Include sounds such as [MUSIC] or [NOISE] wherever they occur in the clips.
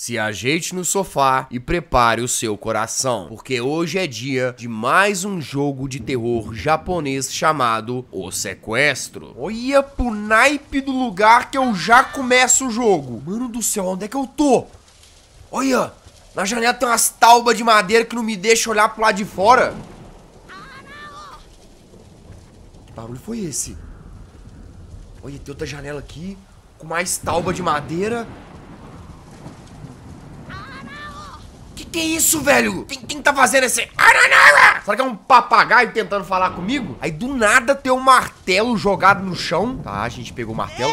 Se ajeite no sofá e prepare o seu coração, porque hoje é dia de mais um jogo de terror japonês chamado O Sequestro. Olha pro naipe do lugar que eu já começo o jogo. Mano do céu, onde é que eu tô? Olha, na janela tem umas taubas de madeira que não me deixam olhar pro lado de fora. Que barulho foi esse? Olha, tem outra janela aqui com mais tauba de madeira. que é isso, velho? Quem, quem tá fazendo esse... Será que é um papagaio tentando falar comigo? Aí do nada tem um martelo jogado no chão. Tá, a gente pegou o martelo.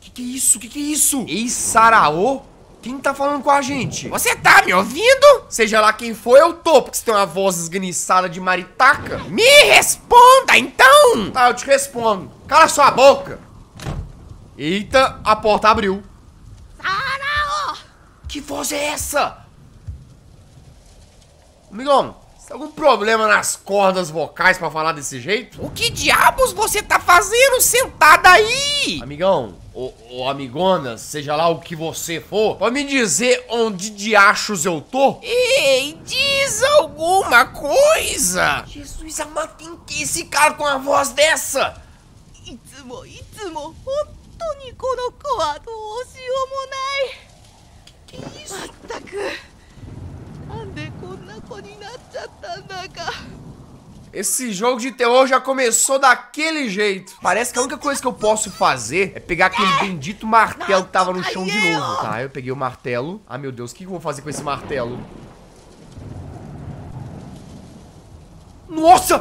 Que que é isso? Que que é isso? Ei, Saraô? Quem tá falando com a gente? Você tá me ouvindo? Seja lá quem for, eu tô, porque você tem uma voz esganiçada de maritaca. Me responda, então! Tá, eu te respondo. Cala sua boca. Eita, a porta abriu. Que voz é essa? Amigão, você tem algum problema nas cordas vocais pra falar desse jeito? O que diabos você tá fazendo sentada aí? Amigão, ou, ou amigona, seja lá o que você for, pode me dizer onde diachos eu tô? Ei, diz alguma coisa! Jesus amado, quem que é esse cara com a voz dessa? Itsumo, itsumo, hontou ni kono ko wa dou shiyou まったくなんでこんな子になっちゃったんだか Esse jogo de terror já começou daquele jeito. Parece que a única coisa que eu posso fazer é pegar aquele bendito martelo que tava no chão de novo, tá? Eu peguei o martelo. Ah, meu Deus, o que eu vou fazer com esse martelo? Nossa!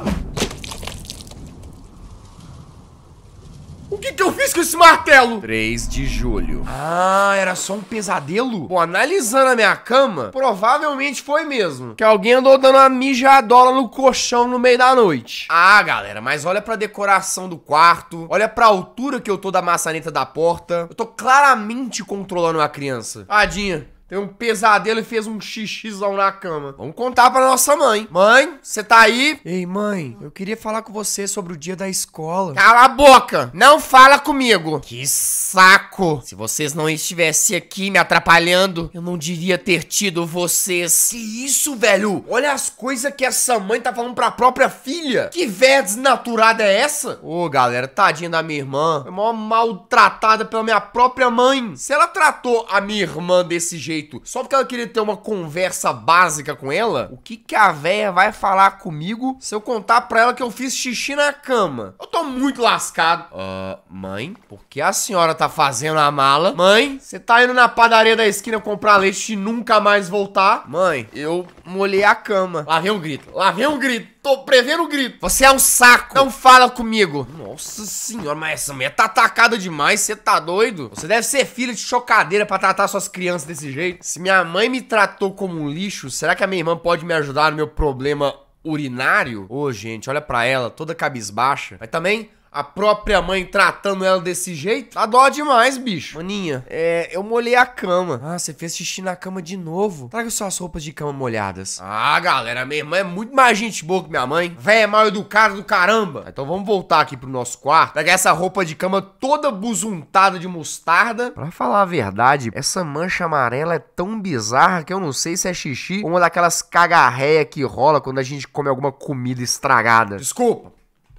O que, que eu fiz com esse martelo? 3 de julho. Ah, era só um pesadelo? Bom, analisando a minha cama, provavelmente foi mesmo. Que alguém andou dando uma mijadola no colchão no meio da noite. Ah, galera, mas olha pra decoração do quarto. Olha pra altura que eu tô da maçaneta da porta. Eu tô claramente controlando uma criança. Tadinha, tem um pesadelo e fez um xixizão na cama. Vamos contar pra nossa mãe. Mãe, você tá aí? Ei, mãe, eu queria falar com você sobre o dia da escola. Cala a boca! Não fala comigo! Que saco! Se vocês não estivessem aqui me atrapalhando, eu não diria ter tido vocês. Que isso, velho? Olha as coisas que essa mãe tá falando pra própria filha. Que véia desnaturada é essa? Ô, oh, galera, tadinha da minha irmã. Foi mal maltratada pela minha própria mãe. Se ela tratou a minha irmã desse jeito, jeito só porque ela queria ter uma conversa básica com ela, o que que a véia vai falar comigo se eu contar pra ela que eu fiz xixi na cama? Eu tô muito lascado. Ah, uh, mãe, por que a senhora tá fazendo a mala? Mãe, você tá indo na padaria da esquina comprar leite e nunca mais voltar? Mãe, eu molhei a cama. Lá vem um grito, lá vem um grito. Tô prevendo o grito. Você é um saco. Não fala comigo. Nossa senhora, mas essa mulher tá atacada demais, você tá doido? Você deve ser filho de chocadeira pra tratar suas crianças desse jeito. Se minha mãe me tratou como um lixo, será que a minha irmã pode me ajudar no meu problema urinário? Ô, oh, gente, olha pra ela, toda cabisbaixa. Mas também a própria mãe tratando ela desse jeito. Tá dó demais, bicho. Maninha, é, eu molhei a cama. Ah, você fez xixi na cama de novo. Traga suas roupas de cama molhadas. Ah, galera, minha irmã é muito mais gente boa que minha mãe. Véia é mal educada do caramba. Então vamos voltar aqui pro nosso quarto. Pegar essa roupa de cama toda buzuntada de mostarda. Pra falar a verdade, essa mancha amarela é tão bizarra que eu não sei se é xixi ou uma daquelas cagarreia que rola quando a gente come alguma comida estragada. Desculpa,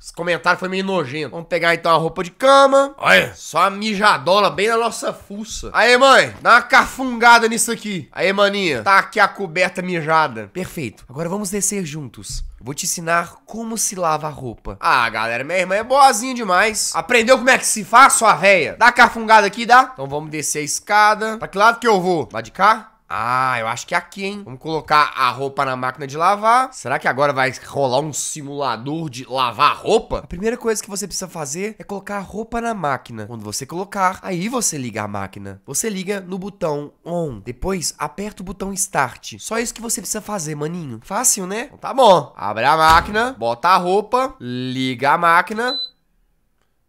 esse comentário foi meio nojento. Vamos pegar então a roupa de cama. Olha, só a mijadola bem na nossa fuça. Aí, mãe, dá uma cafungada nisso aqui. Aí, maninha, tá aqui a coberta mijada. Perfeito. Agora vamos descer juntos. Vou te ensinar como se lava a roupa. Ah, galera, minha irmã é boazinha demais. Aprendeu como é que se faz, sua véia? Dá cafungada aqui, dá? Então vamos descer a escada. Pra que lado que eu vou? Lá de cá? Ah, eu acho que é aqui, hein? Vamos colocar a roupa na máquina de lavar. Será que agora vai rolar um simulador de lavar roupa? A primeira coisa que você precisa fazer é colocar a roupa na máquina. Quando você colocar, aí você liga a máquina. Você liga no botão on. Depois, aperta o botão start. Só isso que você precisa fazer, maninho. Fácil, né? Então, tá bom. Abre a máquina, bota a roupa, liga a máquina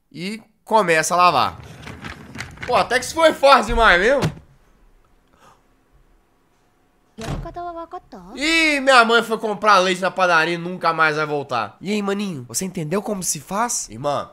e começa a lavar. Pô, até que isso foi fácil demais mesmo. Ih, minha mãe foi comprar leite na padaria e nunca mais vai voltar. E aí, maninho, você entendeu como se faz? Irmã,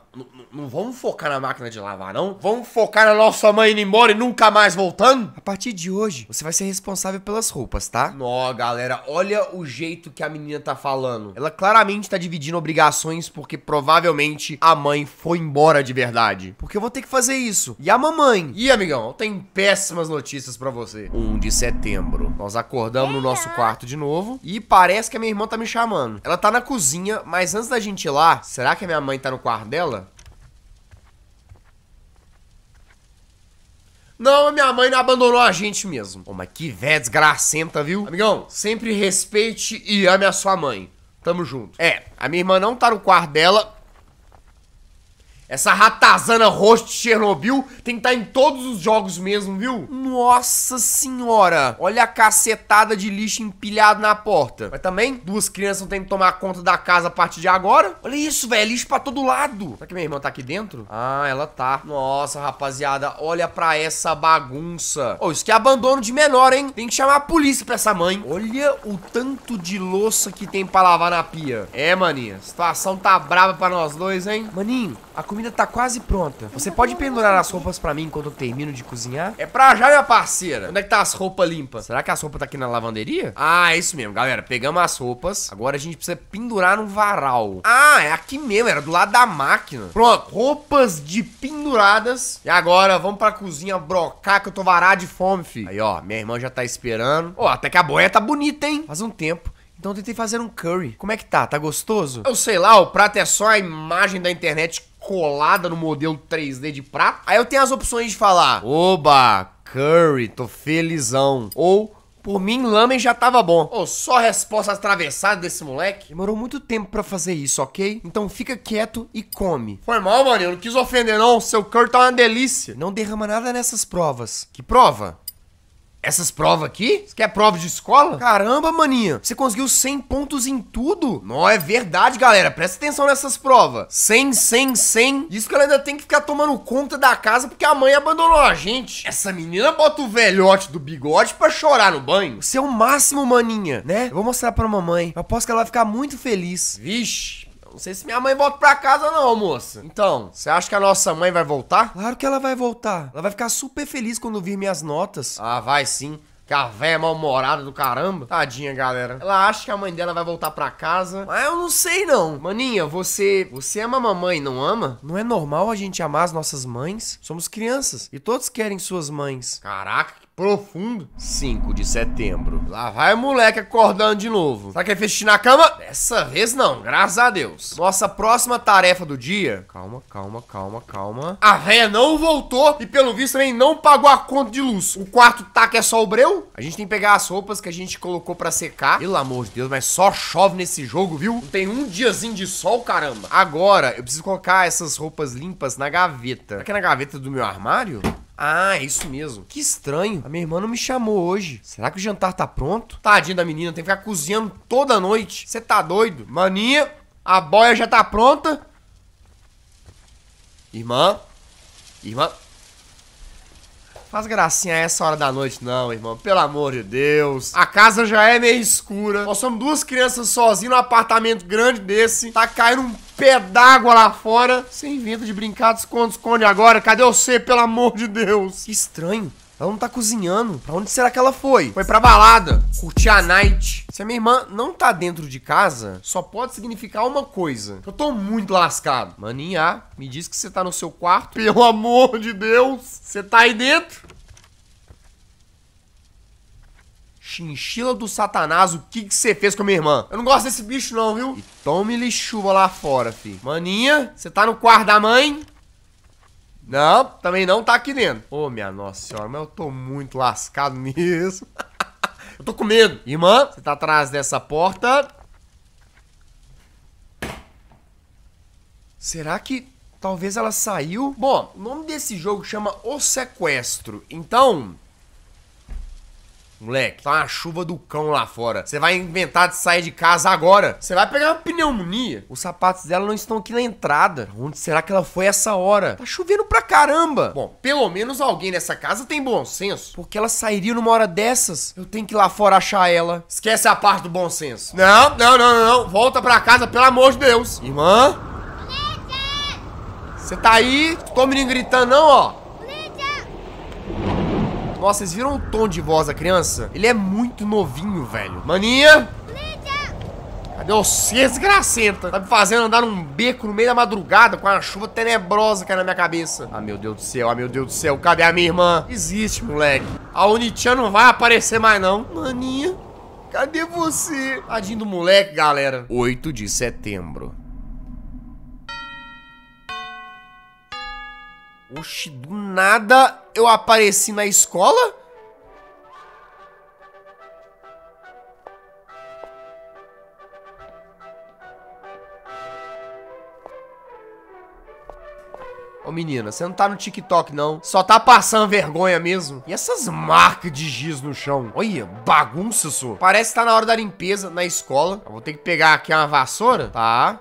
não, vamos focar na máquina de lavar, não? Vamos focar na nossa mãe indo embora e nunca mais voltando? A partir de hoje, você vai ser responsável pelas roupas, tá? Nó, galera, olha o jeito que a menina tá falando. Ela claramente tá dividindo obrigações porque provavelmente a mãe foi embora de verdade. Porque eu vou ter que fazer isso. E a mamãe? E, amigão, eu tenho péssimas notícias para você. 1 de setembro. Nós acordamos no nosso quarto de novo e parece que a minha irmã tá me chamando. Ela tá na cozinha, mas antes da gente ir lá, será que a minha mãe tá no quarto dela? Não, minha mãe não abandonou a gente mesmo. Ô, mas que véia desgracenta, viu? Amigão, sempre respeite e ame a sua mãe. Tamo junto. É, a minha irmã não tá no quarto dela, essa ratazana rosto de Chernobyl tem que estar tá em todos os jogos mesmo, viu? Nossa senhora! Olha a cacetada de lixo empilhado na porta. Mas também, duas crianças não tem que tomar conta da casa a partir de agora. Olha isso, velho, é lixo pra todo lado. Será que minha irmã tá aqui dentro? Ah, ela tá. Nossa, rapaziada, olha pra essa bagunça. Oh, isso que é abandono de menor, hein? Tem que chamar a polícia pra essa mãe. Olha o tanto de louça que tem pra lavar na pia. É, maninha, a situação tá brava pra nós dois, hein? Maninho, a comida comida tá quase pronta. Você pode pendurar as roupas pra mim enquanto eu termino de cozinhar? É pra já, minha parceira. Onde é que tá as roupas limpas? Será que as roupas tá aqui na lavanderia? Ah, é isso mesmo, galera. Pegamos as roupas. Agora a gente precisa pendurar no varal. Ah, é aqui mesmo. Era do lado da máquina. Pronto. Roupas de penduradas. E agora vamos pra cozinha brocar que eu tô varado de fome, filho. Aí, ó. Minha irmã já tá esperando. Ó, oh, até que a boia tá bonita, hein? Faz um tempo. Então eu tentei fazer um curry. Como é que tá? Tá gostoso? Eu sei lá, o prato é só a imagem da internet colada no modelo 3D de prato. Aí eu tenho as opções de falar: Oba, curry, tô felizão. Ou. Por mim, lamen já tava bom. Ou oh, só resposta atravessada desse moleque. Demorou muito tempo para fazer isso, ok? Então fica quieto e come. Foi mal, mano. Eu não quis ofender, não. Seu curry tá uma delícia. Não derrama nada nessas provas. Que prova? Essas provas aqui? Isso quer é prova de escola? Caramba, maninha. Você conseguiu 100 pontos em tudo? Não, é verdade, galera. Presta atenção nessas provas. 100, 100, 100. Isso que ela ainda tem que ficar tomando conta da casa porque a mãe abandonou a gente. Essa menina bota o velhote do bigode pra chorar no banho. Você é o máximo, maninha, né? Eu vou mostrar pra mamãe. Eu aposto que ela vai ficar muito feliz. Vixe. Não sei se minha mãe volta pra casa, não, moça. Então, você acha que a nossa mãe vai voltar? Claro que ela vai voltar. Ela vai ficar super feliz quando vir minhas notas. Ah, vai sim. Que a véia mal-humorada do caramba. Tadinha, galera. Ela acha que a mãe dela vai voltar pra casa. Mas eu não sei, não. Maninha, você. Você ama a mamãe, não ama? Não é normal a gente amar as nossas mães? Somos crianças. E todos querem suas mães. Caraca, Profundo. 5 de setembro. Lá vai o moleque acordando de novo. Será que ele fez xixi na cama? Dessa vez não, graças a Deus. Nossa próxima tarefa do dia... Calma, calma, calma, calma. A véia não voltou e pelo visto também não pagou a conta de luz. O quarto tá que é só o breu? A gente tem que pegar as roupas que a gente colocou pra secar. Pelo amor de Deus, mas só chove nesse jogo, viu? Não tem um diazinho de sol, caramba. Agora, eu preciso colocar essas roupas limpas na gaveta. Será que é na gaveta do meu armário? Ah, é isso mesmo. Que estranho. A minha irmã não me chamou hoje. Será que o jantar tá pronto? Tadinha da menina, tem que ficar cozinhando toda noite. Você tá doido? Maninha, a boia já tá pronta. Irmã? Irmã? Faz gracinha a essa hora da noite, não, irmão. Pelo amor de Deus. A casa já é meio escura. Nós somos duas crianças sozinhas num apartamento grande desse. Tá caindo um pé d'água lá fora. Sem inventa de brincar de esconde-esconde agora. Cadê você, pelo amor de Deus? Que estranho. Ela não tá cozinhando. Pra onde será que ela foi? Foi pra balada. Curtir a night. Se a minha irmã não tá dentro de casa, só pode significar uma coisa. Eu tô muito lascado. Maninha, me diz que você tá no seu quarto. Pelo amor de Deus. Você tá aí dentro? Chinchila do Satanás, o que que você fez com a minha irmã? Eu não gosto desse bicho não, viu? E tome-lhe chuva lá fora, fi. Maninha, você tá no quarto da mãe? Não, também não tá aqui dentro. Ô, oh, minha nossa senhora, mas eu tô muito lascado [LAUGHS] nisso. [LAUGHS] eu tô com medo. Irmã, você tá atrás dessa porta. Será que talvez ela saiu? Bom, o nome desse jogo chama O Sequestro. Então, Moleque, tá uma chuva do cão lá fora. Você vai inventar de sair de casa agora. Você vai pegar uma pneumonia. Os sapatos dela não estão aqui na entrada. Onde será que ela foi essa hora? Tá chovendo pra caramba. Bom, pelo menos alguém nessa casa tem bom senso. Porque ela sairia numa hora dessas. Eu tenho que ir lá fora achar ela. Esquece a parte do bom senso. Não, não, não, não. Volta pra casa, pelo amor de Deus. Irmã? Você tá aí? tô menino gritando, não, ó. Nossa, vocês viram o tom de voz da criança? Ele é muito novinho, velho. Maninha! Cadê você, desgracenta? Tá me fazendo andar num beco no meio da madrugada com a chuva tenebrosa que é na minha cabeça. Ah, meu Deus do céu, ah, meu Deus do céu. Cadê a minha irmã? Existe, moleque. A Unichan não vai aparecer mais, não. Maninha, cadê você? Tadinho do moleque, galera. 8 de setembro. Oxi, do nada eu apareci na escola? Ô menina, você não tá no TikTok não. Só tá passando vergonha mesmo. E essas marcas de giz no chão? Olha, bagunça, só. Parece que tá na hora da limpeza na escola. Eu vou ter que pegar aqui uma vassoura. Tá.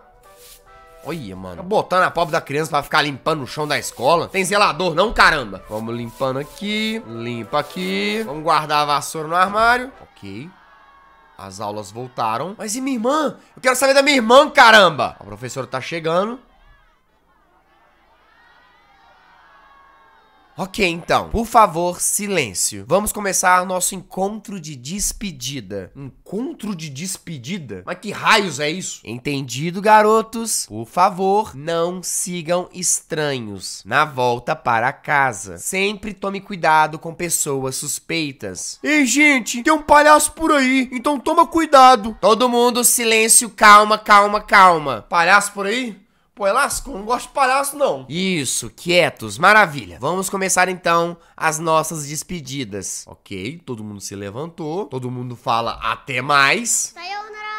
Olha, mano. Tá botando a pobre da criança pra ficar limpando o chão da escola. Tem zelador não, caramba. Vamos limpando aqui. Limpa aqui. Vamos guardar a vassoura no armário. Ok. As aulas voltaram. Mas e minha irmã? Eu quero saber da minha irmã, caramba. A professora tá chegando. Ok, então, por favor, silêncio. Vamos começar nosso encontro de despedida. Encontro de despedida? Mas que raios é isso? Entendido, garotos? Por favor, não sigam estranhos na volta para casa. Sempre tome cuidado com pessoas suspeitas. Ei, gente, tem um palhaço por aí, então toma cuidado. Todo mundo, silêncio, calma, calma, calma. Palhaço por aí? Pô, lasco, não gosto de palhaço, não. Isso, quietos, maravilha. Vamos começar então as nossas despedidas. Ok, todo mundo se levantou, todo mundo fala até mais. Sayonara.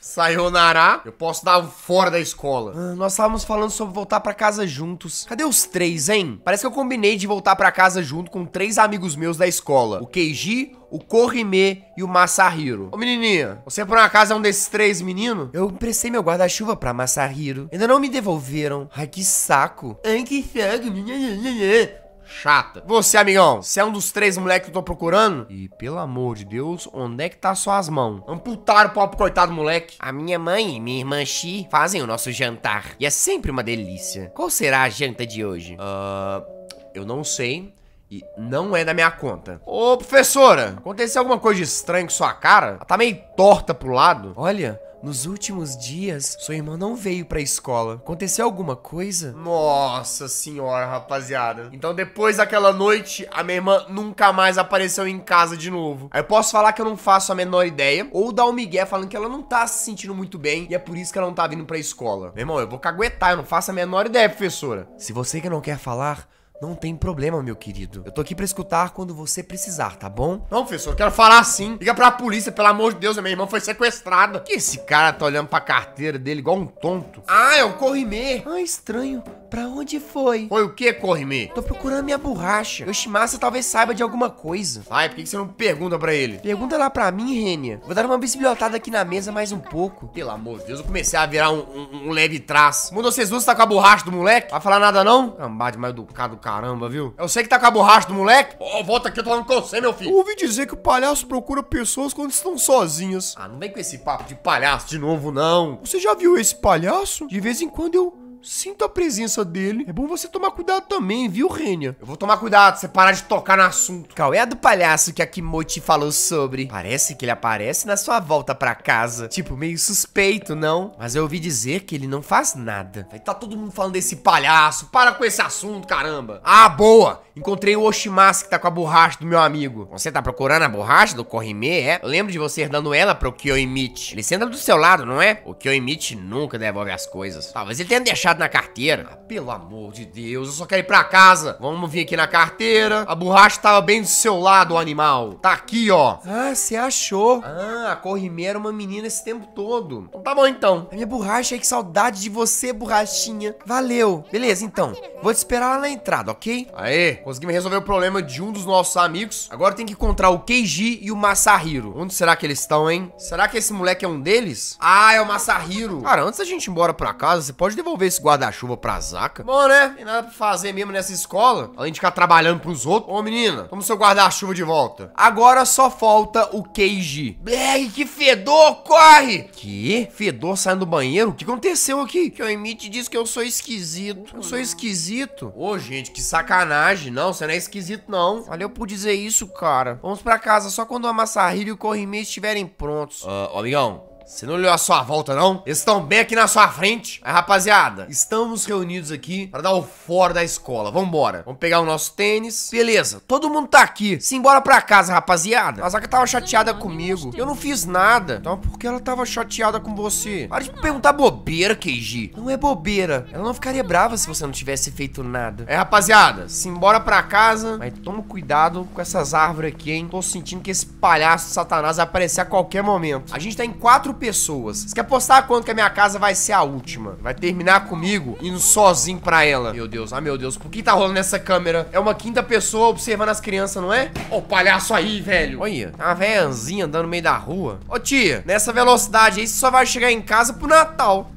Sayonara, eu posso dar um fora da escola. Ah, nós estávamos falando sobre voltar para casa juntos. Cadê os três, hein? Parece que eu combinei de voltar para casa junto com três amigos meus da escola. O Keiji, o Korime e o Masahiro. Ô menininha, você por acaso é um desses três meninos? Eu emprestei meu guarda-chuva pra Masahiro. Ainda não me devolveram. Ai, que saco. Ai, que saco chata. Você, amigão, você é um dos três moleques que eu tô procurando? E, pelo amor de Deus, onde é que tá suas mãos? Amputaram é o pau pro coitado moleque. A minha mãe e minha irmã Xi fazem o nosso jantar. E é sempre uma delícia. Qual será a janta de hoje? Ah... Uh, eu não sei, e não é da minha conta. Ô, professora, aconteceu alguma coisa estranha com sua cara? Ela tá meio torta pro lado. Olha, nos últimos dias, sua irmã não veio pra escola. Aconteceu alguma coisa? Nossa senhora, rapaziada. Então depois daquela noite, a minha irmã nunca mais apareceu em casa de novo. Aí eu posso falar que eu não faço a menor ideia, ou dar um migué falando que ela não tá se sentindo muito bem e é por isso que ela não tá vindo pra escola. Meu irmão, eu vou caguetar, eu não faço a menor ideia, professora. Se você que não quer falar, não tem problema, meu querido. Eu tô aqui pra escutar quando você precisar, tá bom? Não, professor, eu quero falar sim. Liga pra polícia, pelo amor de Deus, minha irmã foi sequestrada. Que esse cara tá olhando pra carteira dele igual um tonto? Ah, é o Corrimê. Ah, estranho. Pra onde foi? Foi o que, Corme? Tô procurando minha borracha. Yoshimasa talvez saiba de alguma coisa. Ai, por que, você não pergunta pra ele? Pergunta lá pra mim, Rênia. Vou dar uma bisbilhotada aqui na mesa mais um pouco. Pelo amor de Deus, eu comecei a virar um, um, um leve traço. Mudou vocês duas, tá com a borracha do moleque? Vai falar nada não? Cambá mais educado, caramba, viu? Eu é sei que tá com a borracha do moleque. Ô, oh, volta aqui, eu tô falando com você, meu filho. Eu ouvi dizer que o palhaço procura pessoas quando estão sozinhas. Ah, não vem com esse papo de palhaço de novo, não. Você já viu esse palhaço? De vez em quando eu sinto a presença dele. É bom você tomar cuidado também, viu, Renia? Eu vou tomar cuidado, você parar de tocar no assunto. Qual é a do palhaço que a Kimochi falou sobre? Parece que ele aparece na sua volta pra casa. Tipo, meio suspeito, não? Mas eu ouvi dizer que ele não faz nada. Vai tá todo mundo falando desse palhaço. Para com esse assunto, caramba. Ah, boa! Encontrei o Oshimasa que tá com a borracha do meu amigo. Você tá procurando a borracha do Corrimé, é? Eu lembro de você herdando ela pro Kyoimichi. Ele senta do seu lado, não é? O Kyoimichi nunca devolve as coisas. Talvez ele tenha deixado deixado na carteira. Ah, pelo amor de Deus, eu só quero ir pra casa. Vamos vir aqui na carteira. A borracha tava bem do seu lado, o animal. Tá aqui, ó. Ah, você achou. Ah, a Corrimê era é uma menina esse tempo todo. Então tá bom, então. A minha borracha aí, que saudade de você, borrachinha. Valeu. Beleza, então. Vou te esperar lá na entrada, ok? Aê, conseguimos resolver o problema de um dos nossos amigos. Agora tem que encontrar o Keiji e o Masahiro. Onde será que eles estão, hein? Será que esse moleque é um deles? Ah, é o Masahiro. Cara, antes da gente ir embora pra casa, você pode devolver esse esse guarda-chuva pra Zaca. Bom, né? Tem nada pra fazer mesmo nessa escola, além de ficar trabalhando pros outros. Ô, menina, toma seu guarda-chuva de volta. Agora só falta o Keiji. Black, que fedor, corre! Que? Fedor saindo do banheiro? O que aconteceu aqui? Que o Emite diz que eu sou esquisito. Eu sou esquisito? Ô, gente, que sacanagem. Não, você não é esquisito, não. Valeu por dizer isso, cara. Vamos pra casa só quando o Amassarilho e o Corrimê estiverem prontos. Ó, uh, ah, amigão, você não olhou a sua volta, não? Eles estão bem aqui na sua frente. Aí, rapaziada, estamos reunidos aqui para dar o fora da escola. Vambora. Vamos pegar o nosso tênis. Beleza, todo mundo tá aqui. Simbora pra casa, rapaziada. A Zaka tava chateada comigo. Eu não fiz nada. Então por que ela tava chateada com você? Para de perguntar bobeira, Keiji. Não é bobeira. Ela não ficaria brava se você não tivesse feito nada. É, rapaziada, simbora pra casa. Mas toma cuidado com essas árvores aqui, hein? Tô sentindo que esse palhaço satanás vai aparecer a qualquer momento. A gente tá em quatro pessoas. Você quer apostar quanto que a minha casa vai ser a última? Vai terminar comigo indo sozinho pra ela. Meu Deus, ah meu Deus, por que tá rolando essa câmera? É uma quinta pessoa observando as crianças, não é? Ô oh, palhaço aí, velho. Olha, tá uma véiazinha andando no meio da rua. Ô oh, tia, nessa velocidade aí você só vai chegar em casa pro Natal.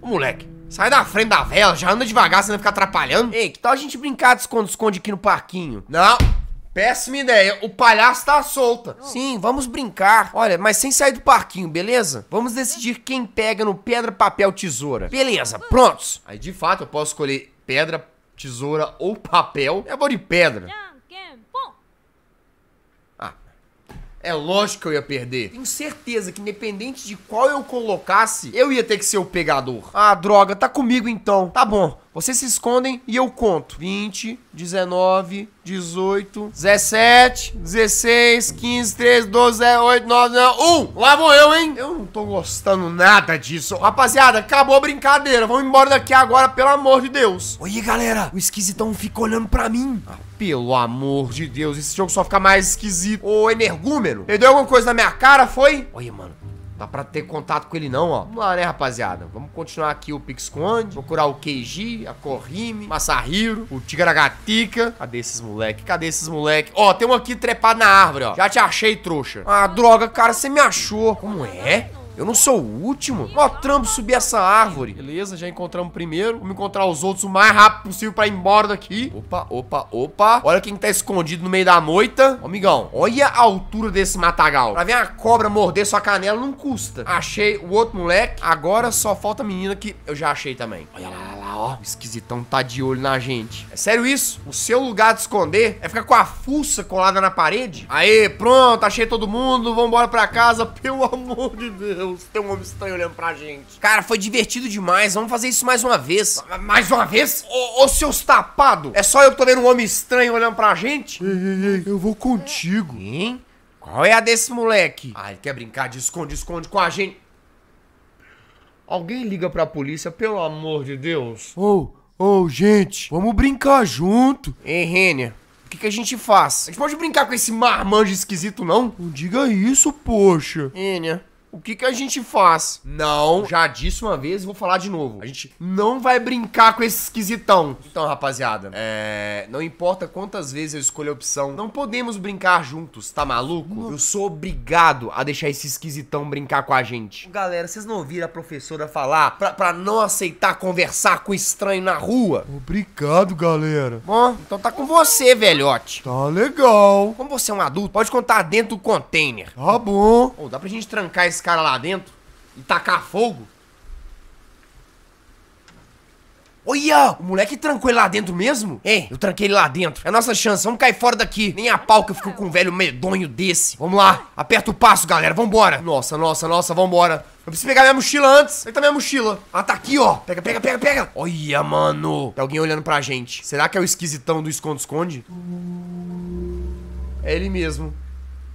Ô, moleque. Sai da frente da vela, já anda devagar, senão fica atrapalhando. Ei, que tal a gente brincar de esconde-esconde aqui no parquinho? Não! Péssima ideia. O palhaço tá solta. Sim, vamos brincar. Olha, mas sem sair do parquinho, beleza? Vamos decidir quem pega no pedra, papel, tesoura. Beleza, prontos. Aí, de fato, eu posso escolher pedra, tesoura ou papel. Eu vou de pedra. Ah, é lógico que eu ia perder. Tenho certeza que independente de qual eu colocasse, eu ia ter que ser o pegador. Ah, droga, tá comigo então. Tá bom, vocês se escondem e eu conto. 20, 19, 18, 17, 16, 15, 13, 12, 10, 8, 9, 9 1. Lá vou eu, hein? Eu não tô gostando nada disso. Rapaziada, acabou a brincadeira. Vamos embora daqui agora, pelo amor de Deus. Oi, galera. O esquisitão fica olhando pra mim. Ah, pelo amor de Deus. Esse jogo só fica mais esquisito. Ô, energúmeno. Ele deu alguma coisa na minha cara, foi? Olha, mano. Dá pra ter contato com ele não, ó. Vamos lá, né, rapaziada? Vamos continuar aqui o Pix Procurar o Keiji, a Kohime, Masahiro, o Tigragatica. Cadê esses moleque? Cadê esses moleque? Ó, tem um aqui trepado na árvore, ó. Já te achei, trouxa. Ah, droga, cara, você me achou. Como é? Eu não sou o último. Mó trampo subir essa árvore. Beleza, já encontramos o primeiro. Vamos encontrar os outros o mais rápido possível pra ir embora daqui. Opa, opa, opa. Olha quem tá escondido no meio da moita. amigão, olha a altura desse matagal. Pra ver uma cobra morder sua canela não custa. Achei o outro moleque. Agora só falta a menina que eu já achei também. Olha lá, lá, lá, ó. O esquisitão tá de olho na gente. É sério isso? O seu lugar de esconder é ficar com a fuça colada na parede? Aê, pronto, achei todo mundo. Vambora pra casa, [LAUGHS] pelo amor de Deus. Deus, tem um homem estranho olhando pra gente. Cara, foi divertido demais. Vamos fazer isso mais uma vez. Mais uma vez? Ô, ô seus tapados, é só eu que tô vendo um homem estranho olhando pra gente? Ei, ei, ei, eu vou contigo. Hein? Qual é a desse moleque? Ah, ele quer brincar de esconde-esconde com a gente. Alguém liga pra polícia, pelo amor de Deus. Ô, oh, ô, oh, gente, vamos brincar junto. Hein, Rênia? O que, que a gente faz? A gente pode brincar com esse marmanjo esquisito, não? Não diga isso, poxa. Rênia, o que, que a gente faz? Não, já disse uma vez e vou falar de novo. A gente não vai brincar com esse esquisitão. Então, rapaziada, é... não importa quantas vezes eu escolho a opção, não podemos brincar juntos, tá maluco? Não. Eu sou obrigado a deixar esse esquisitão brincar com a gente. Galera, vocês não ouviram a professora falar pra, pra não aceitar conversar com estranho na rua? Obrigado, galera. Bom, então tá com você, velhote. Tá legal. Como você é um adulto, pode contar dentro do container. Tá bom. Ou oh, dá pra gente trancar esse caras lá dentro e tacar fogo. Olha! O moleque trancou ele lá dentro mesmo? É, eu tranquei ele lá dentro. É a nossa chance, vamos cair fora daqui. Nem a pau que eu fico com um velho medonho desse. Vamos lá, aperta o passo, galera, vambora. Nossa, nossa, nossa, vambora. Eu preciso pegar minha mochila antes. Aí tá minha mochila. Ah, tá aqui, ó. Pega, pega, pega, pega. Olha, mano. Tem alguém olhando pra gente. Será que é o esquisitão do esconde-esconde? É ele mesmo.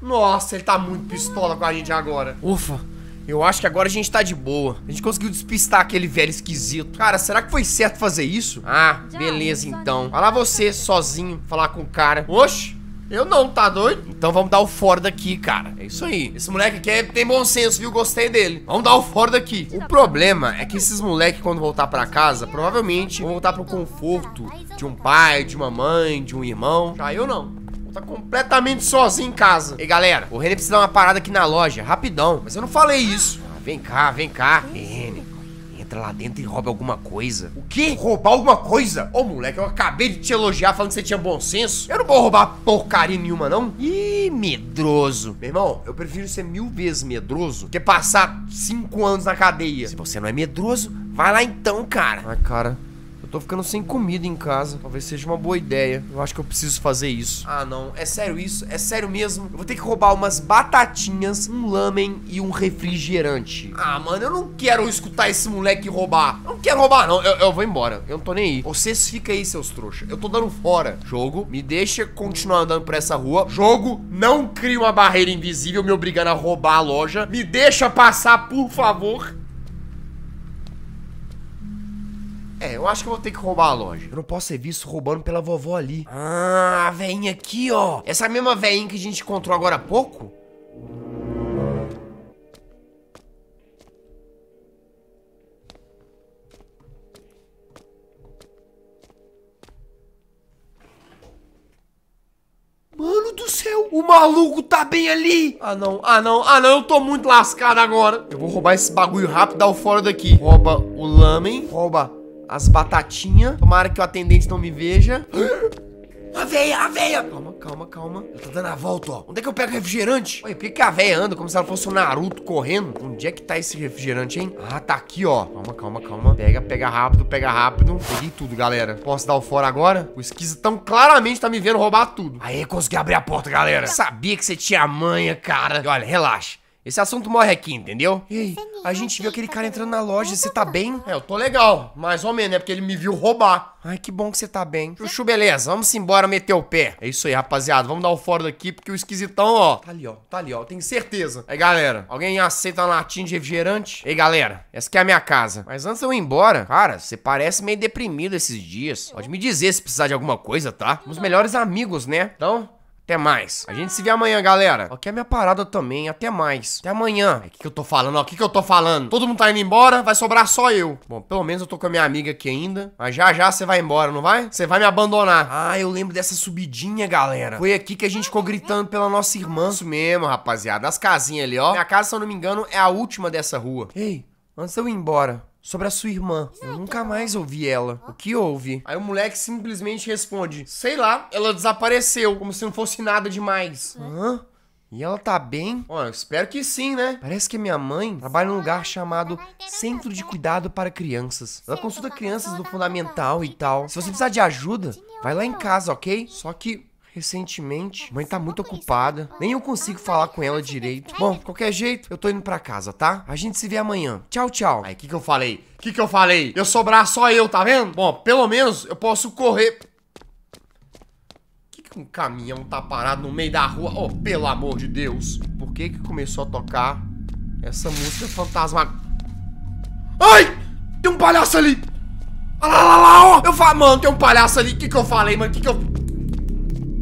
Nossa, ele tá muito pistola com a gente agora. Ufa. Eu acho que agora a gente tá de boa. A gente conseguiu despistar aquele velho esquisito. Cara, será que foi certo fazer isso? Ah, beleza então. Vai lá você, sozinho, falar com o cara. Oxe, eu não, tá doido? Então vamos dar o fora daqui, cara. É isso aí. Esse moleque aqui é, tem bom senso, viu? Gostei dele. Vamos dar o fora daqui. O problema é que esses moleques, quando voltar pra casa, provavelmente vão voltar pro conforto de um pai, de uma mãe, de um irmão. Já eu não. Vou estar tá completamente sozinho em casa. Ei, galera, o Rene precisa dar uma parada aqui na loja, rapidão. Mas eu não falei isso. Ah, vem cá, vem cá. Ei, Rene, entra lá dentro e rouba alguma coisa. O quê? Roubar alguma coisa? Ô, moleque, eu acabei de te elogiar falando que você tinha bom senso. Eu não vou roubar porcaria nenhuma, não. Ih, medroso. Meu irmão, eu prefiro ser mil vezes medroso que passar cinco anos na cadeia. Se você não é medroso, vai lá então, cara. Ai, cara... Eu tô ficando sem comida em casa. Talvez seja uma boa ideia. Eu acho que eu preciso fazer isso. Ah, não. É sério isso? É sério mesmo? Eu vou ter que roubar umas batatinhas, um lamen e um refrigerante. Ah, mano, eu não quero escutar esse moleque roubar. Eu não quero roubar, não. Eu, eu vou embora. Eu não tô nem aí. Vocês ficam aí, seus trouxa. Eu tô dando fora. Jogo, me deixa continuar andando por essa rua. Jogo, não cria uma barreira invisível me obrigando a roubar a loja. Me deixa passar, por favor. É, eu acho que eu vou ter que roubar a loja. Eu não posso ser visto roubando pela vovó ali. Ah, a veinha aqui, ó. Essa mesma veinha que a gente encontrou agora há pouco? Mano do céu, o maluco tá bem ali. Ah não, ah não, ah não, eu tô muito lascado agora. Eu vou roubar esse bagulho rápido e dar o fora daqui. Rouba o lamen, rouba as batatinhas. Tomara que o atendente não me veja. A veia, a veia! Calma, calma, calma. Ela tá dando a volta, ó. Onde é que eu pego refrigerante? Ué, por que, que a veia anda como se ela fosse o um Naruto correndo? Onde é que tá esse refrigerante, hein? Ah, tá aqui, ó. Calma, calma, calma. Pega, pega rápido, pega rápido. Peguei tudo, galera. Posso dar o fora agora? O esquisitão claramente tá me vendo roubar tudo. Aí, consegui abrir a porta, galera. Eu sabia que você tinha manha, cara. E olha, relaxa. Esse assunto morre aqui, entendeu? Ei, a gente viu aquele cara entrando na loja, você tá bem? É, eu tô legal, mais ou menos, né? porque ele me viu roubar. Ai, que bom que você tá bem. Chuchu, beleza, vamos embora meter o pé. É isso aí, rapaziada, vamos dar o fora daqui, porque o esquisitão, ó, tá ali, ó, tá ali, ó, tenho certeza. Aí, galera, alguém aceita uma latinha de refrigerante? Ei, galera, essa aqui é a minha casa. Mas antes de eu ir embora, cara, você parece meio deprimido esses dias. Pode me dizer se precisar de alguma coisa, tá? Os melhores amigos, né? Então, até mais. A gente se vê amanhã, galera. Aqui é a minha parada também. Até mais. Até amanhã. O é, que, que eu tô falando? O que, que eu tô falando? Todo mundo tá indo embora, vai sobrar só eu. Bom, pelo menos eu tô com a minha amiga aqui ainda. Mas já já você vai embora, não vai? Você vai me abandonar. Ah, eu lembro dessa subidinha, galera. Foi aqui que a gente ficou gritando pela nossa irmã. Isso mesmo, rapaziada. As casinhas ali, ó. Minha casa, se eu não me engano, é a última dessa rua. Ei, antes de eu ir embora, sobre a sua irmã. Eu nunca mais ouvi ela. O que houve? Aí o moleque simplesmente responde: Sei lá, ela desapareceu, como se não fosse nada demais. Hã? E ela tá bem? Ó, eu espero que sim, né? Parece que a minha mãe trabalha num lugar chamado Centro de Cuidado para Crianças. Ela consulta crianças do fundamental então. e tal. Se você precisar de ajuda, vai lá em casa, ok? Só que Recentemente. Mãe tá muito ocupada. Nem eu consigo ah, falar tá. com ela direito. Bom, qualquer jeito, eu tô indo pra casa, tá? A gente se vê amanhã. Tchau, tchau. Aí, o que que eu falei? O que que eu falei? Eu sobrar só eu, tá vendo? Bom, pelo menos eu posso correr... Que que um caminhão tá parado no meio da rua? Oh, pelo amor de Deus. Por que que começou a tocar essa música fantasma... Ai! Tem um palhaço ali! Olha ah, lá, lá, lá, ó! Eu falo, mano, tem um palhaço ali. O que que eu falei, mano? O que que eu...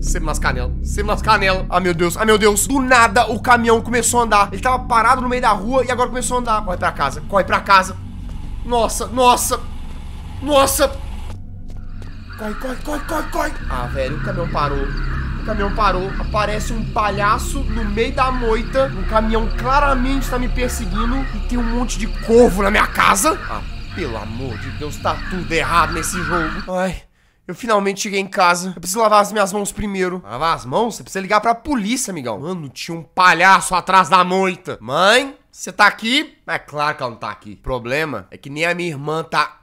Sempre nas canelas. Sempre nas canelas. Ah, meu Deus. Ah, meu Deus. Do nada, o caminhão começou a andar. Ele tava parado no meio da rua e agora começou a andar. Corre pra casa. Corre pra casa. Nossa, nossa. Nossa. Corre, corre, corre, corre, corre. Ah, velho, o caminhão parou. O caminhão parou. Aparece um palhaço no meio da moita. um caminhão claramente tá me perseguindo. E tem um monte de corvo na minha casa. Ah, pelo amor de Deus, tá tudo errado nesse jogo. Ai. Eu finalmente cheguei em casa. Eu preciso lavar as minhas mãos primeiro. Lavar as mãos? Você precisa ligar pra polícia, amigão. Mano, tinha um palhaço atrás da moita. Mãe, você tá aqui? é claro que ela não tá aqui. O problema é que nem a minha irmã tá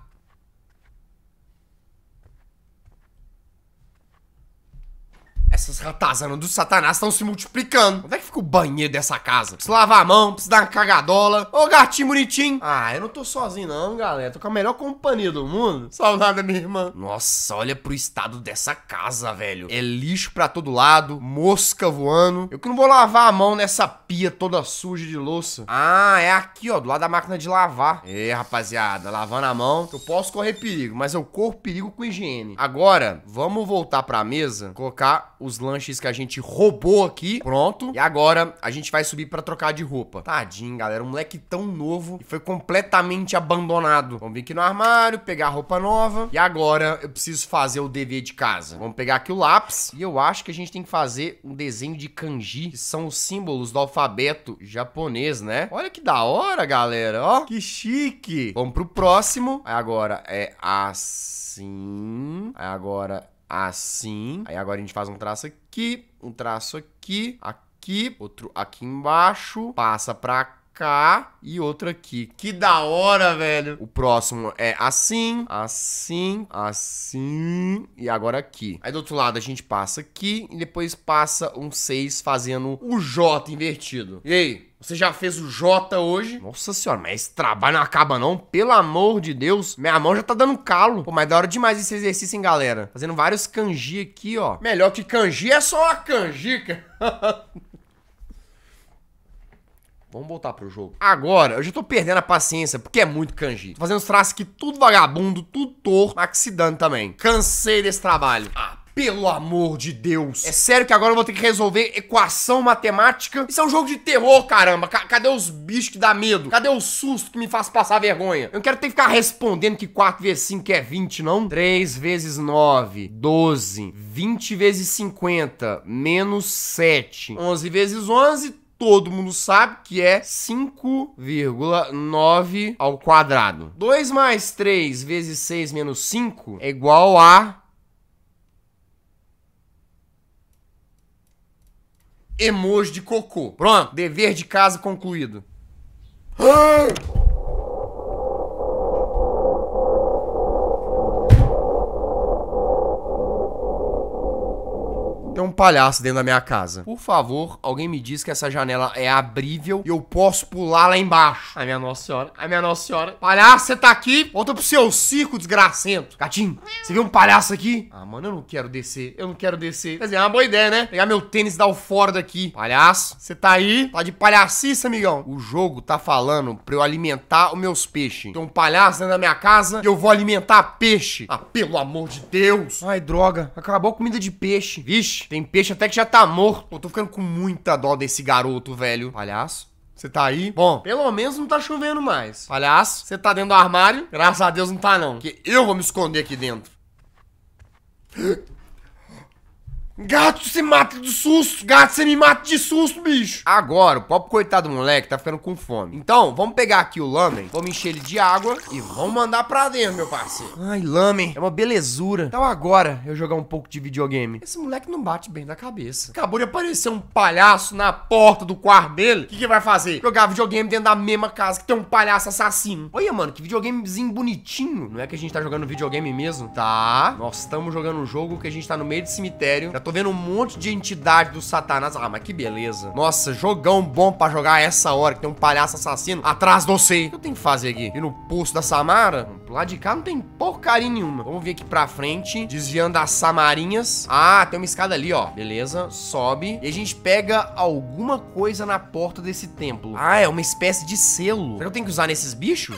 Essas ratazanas do satanás estão se multiplicando. Onde é que fica o banheiro dessa casa? Preciso lavar a mão, preciso dar uma cagadola. Ô, gatinho bonitinho. Ah, eu não tô sozinho não, galera. Tô com a melhor companhia do mundo. Saudade da minha irmã. Nossa, olha pro estado dessa casa, velho. É lixo pra todo lado, mosca voando. Eu que não vou lavar a mão nessa pia toda suja de louça. Ah, é aqui, ó, do lado da máquina de lavar. É, rapaziada, lavando a mão. Eu posso correr perigo, mas eu corro perigo com higiene. Agora, vamos voltar pra mesa, colocar os lanches que a gente roubou aqui. Pronto. E agora a gente vai subir pra trocar de roupa. Tadinho, galera. Um moleque tão novo e foi completamente abandonado. Vamos vir aqui no armário, pegar roupa nova. E agora eu preciso fazer o dever de casa. Vamos pegar aqui o lápis. E eu acho que a gente tem que fazer um desenho de kanji, que são os símbolos do alfabeto japonês, né? Olha que da hora, galera. Ó, que chique. Vamos pro próximo. Aí agora é assim. Aí agora assim. Aí agora a gente faz um traço aqui, um traço aqui, aqui, outro aqui embaixo, passa pra cá e outra aqui. Que da hora, velho. O próximo é assim, assim, assim e agora aqui. Aí do outro lado a gente passa aqui e depois passa um 6 fazendo o J invertido. E aí? Você já fez o J hoje? Nossa senhora, mas esse trabalho não acaba não, pelo amor de Deus. Minha mão já tá dando calo. Pô, mas da hora demais esse exercício, hein, galera? Fazendo vários kanji aqui, ó. Melhor que kanji é só uma canjica. [LAUGHS] Vamos voltar pro jogo. Agora, eu já tô perdendo a paciência, porque é muito kanji. Tô fazendo os traços aqui tudo vagabundo, tudo torto, mas que se dando também. Cansei desse trabalho. Ah, pelo amor de Deus. É sério que agora eu vou ter que resolver equação matemática? Isso é um jogo de terror, caramba. C cadê os bichos que dá medo? Cadê o susto que me faz passar vergonha? Eu não quero ter que ficar respondendo que 4 vezes 5 é 20, não. 3 vezes 9, 12. 20 vezes 50, menos 7. 11 vezes 11, todo mundo sabe que é 5,9 ao quadrado. 2 mais 3 vezes 6 menos 5 é igual a emoji de cocô. Pronto, dever de casa concluído. palhaço dentro da minha casa. Por favor, alguém me diz que essa janela é abrível e eu posso pular lá embaixo. Ai, minha nossa senhora. Ai, minha nossa senhora. Palhaço, você tá aqui? Volta pro seu circo, desgracento. Gatinho, você viu um palhaço aqui? Ah, mano, eu não quero descer. Eu não quero descer. Quer dizer, é uma boa ideia, né? Pegar meu tênis e dar o fora daqui. Palhaço, você tá aí? Tá de palhacice, amigão. O jogo tá falando pra eu alimentar os meus peixes. Tem um palhaço dentro da minha casa e eu vou alimentar peixe. Ah, pelo amor de Deus. Ai, droga. Acabou a comida de peixe. Vixe, tem tem peixe até que já tá morto. Pô, tô ficando com muita dó desse garoto, velho. Palhaço. Você tá aí? Bom, pelo menos não tá chovendo mais. Palhaço, você tá dentro do armário? Graças a Deus não tá, não. Que eu vou me esconder aqui dentro. Gato se mata de susto, gato você me mata de susto, bicho. Agora, o pobre coitado do moleque tá ficando com fome. Então, vamos pegar aqui o lamen, vamos encher ele de água e vamos mandar pra dentro, meu parceiro. Ai, lamen, é uma belezura. Então agora, eu jogar um pouco de videogame. Esse moleque não bate bem na cabeça. Acabou de aparecer um palhaço na porta do quarto dele. O que, que vai fazer? Jogar videogame dentro da mesma casa que tem um palhaço assassino. Olha, mano, que videogamezinho bonitinho. Não é que a gente tá jogando videogame mesmo? Tá. Nós estamos jogando um jogo que a gente tá no meio do cemitério. Já Tô vendo um monte de entidade do satanás. Ah, mas que beleza. Nossa, jogão bom pra jogar essa hora que tem um palhaço assassino atrás doce O que eu tenho que fazer aqui? Ir no pulso da Samara? Lá de cá não tem porcaria nenhuma. Vamos vir aqui pra frente, desviando as samarinhas. Ah, tem uma escada ali, ó. Beleza, sobe. E a gente pega alguma coisa na porta desse templo. Ah, é uma espécie de selo. Será que eu tenho que usar nesses bichos?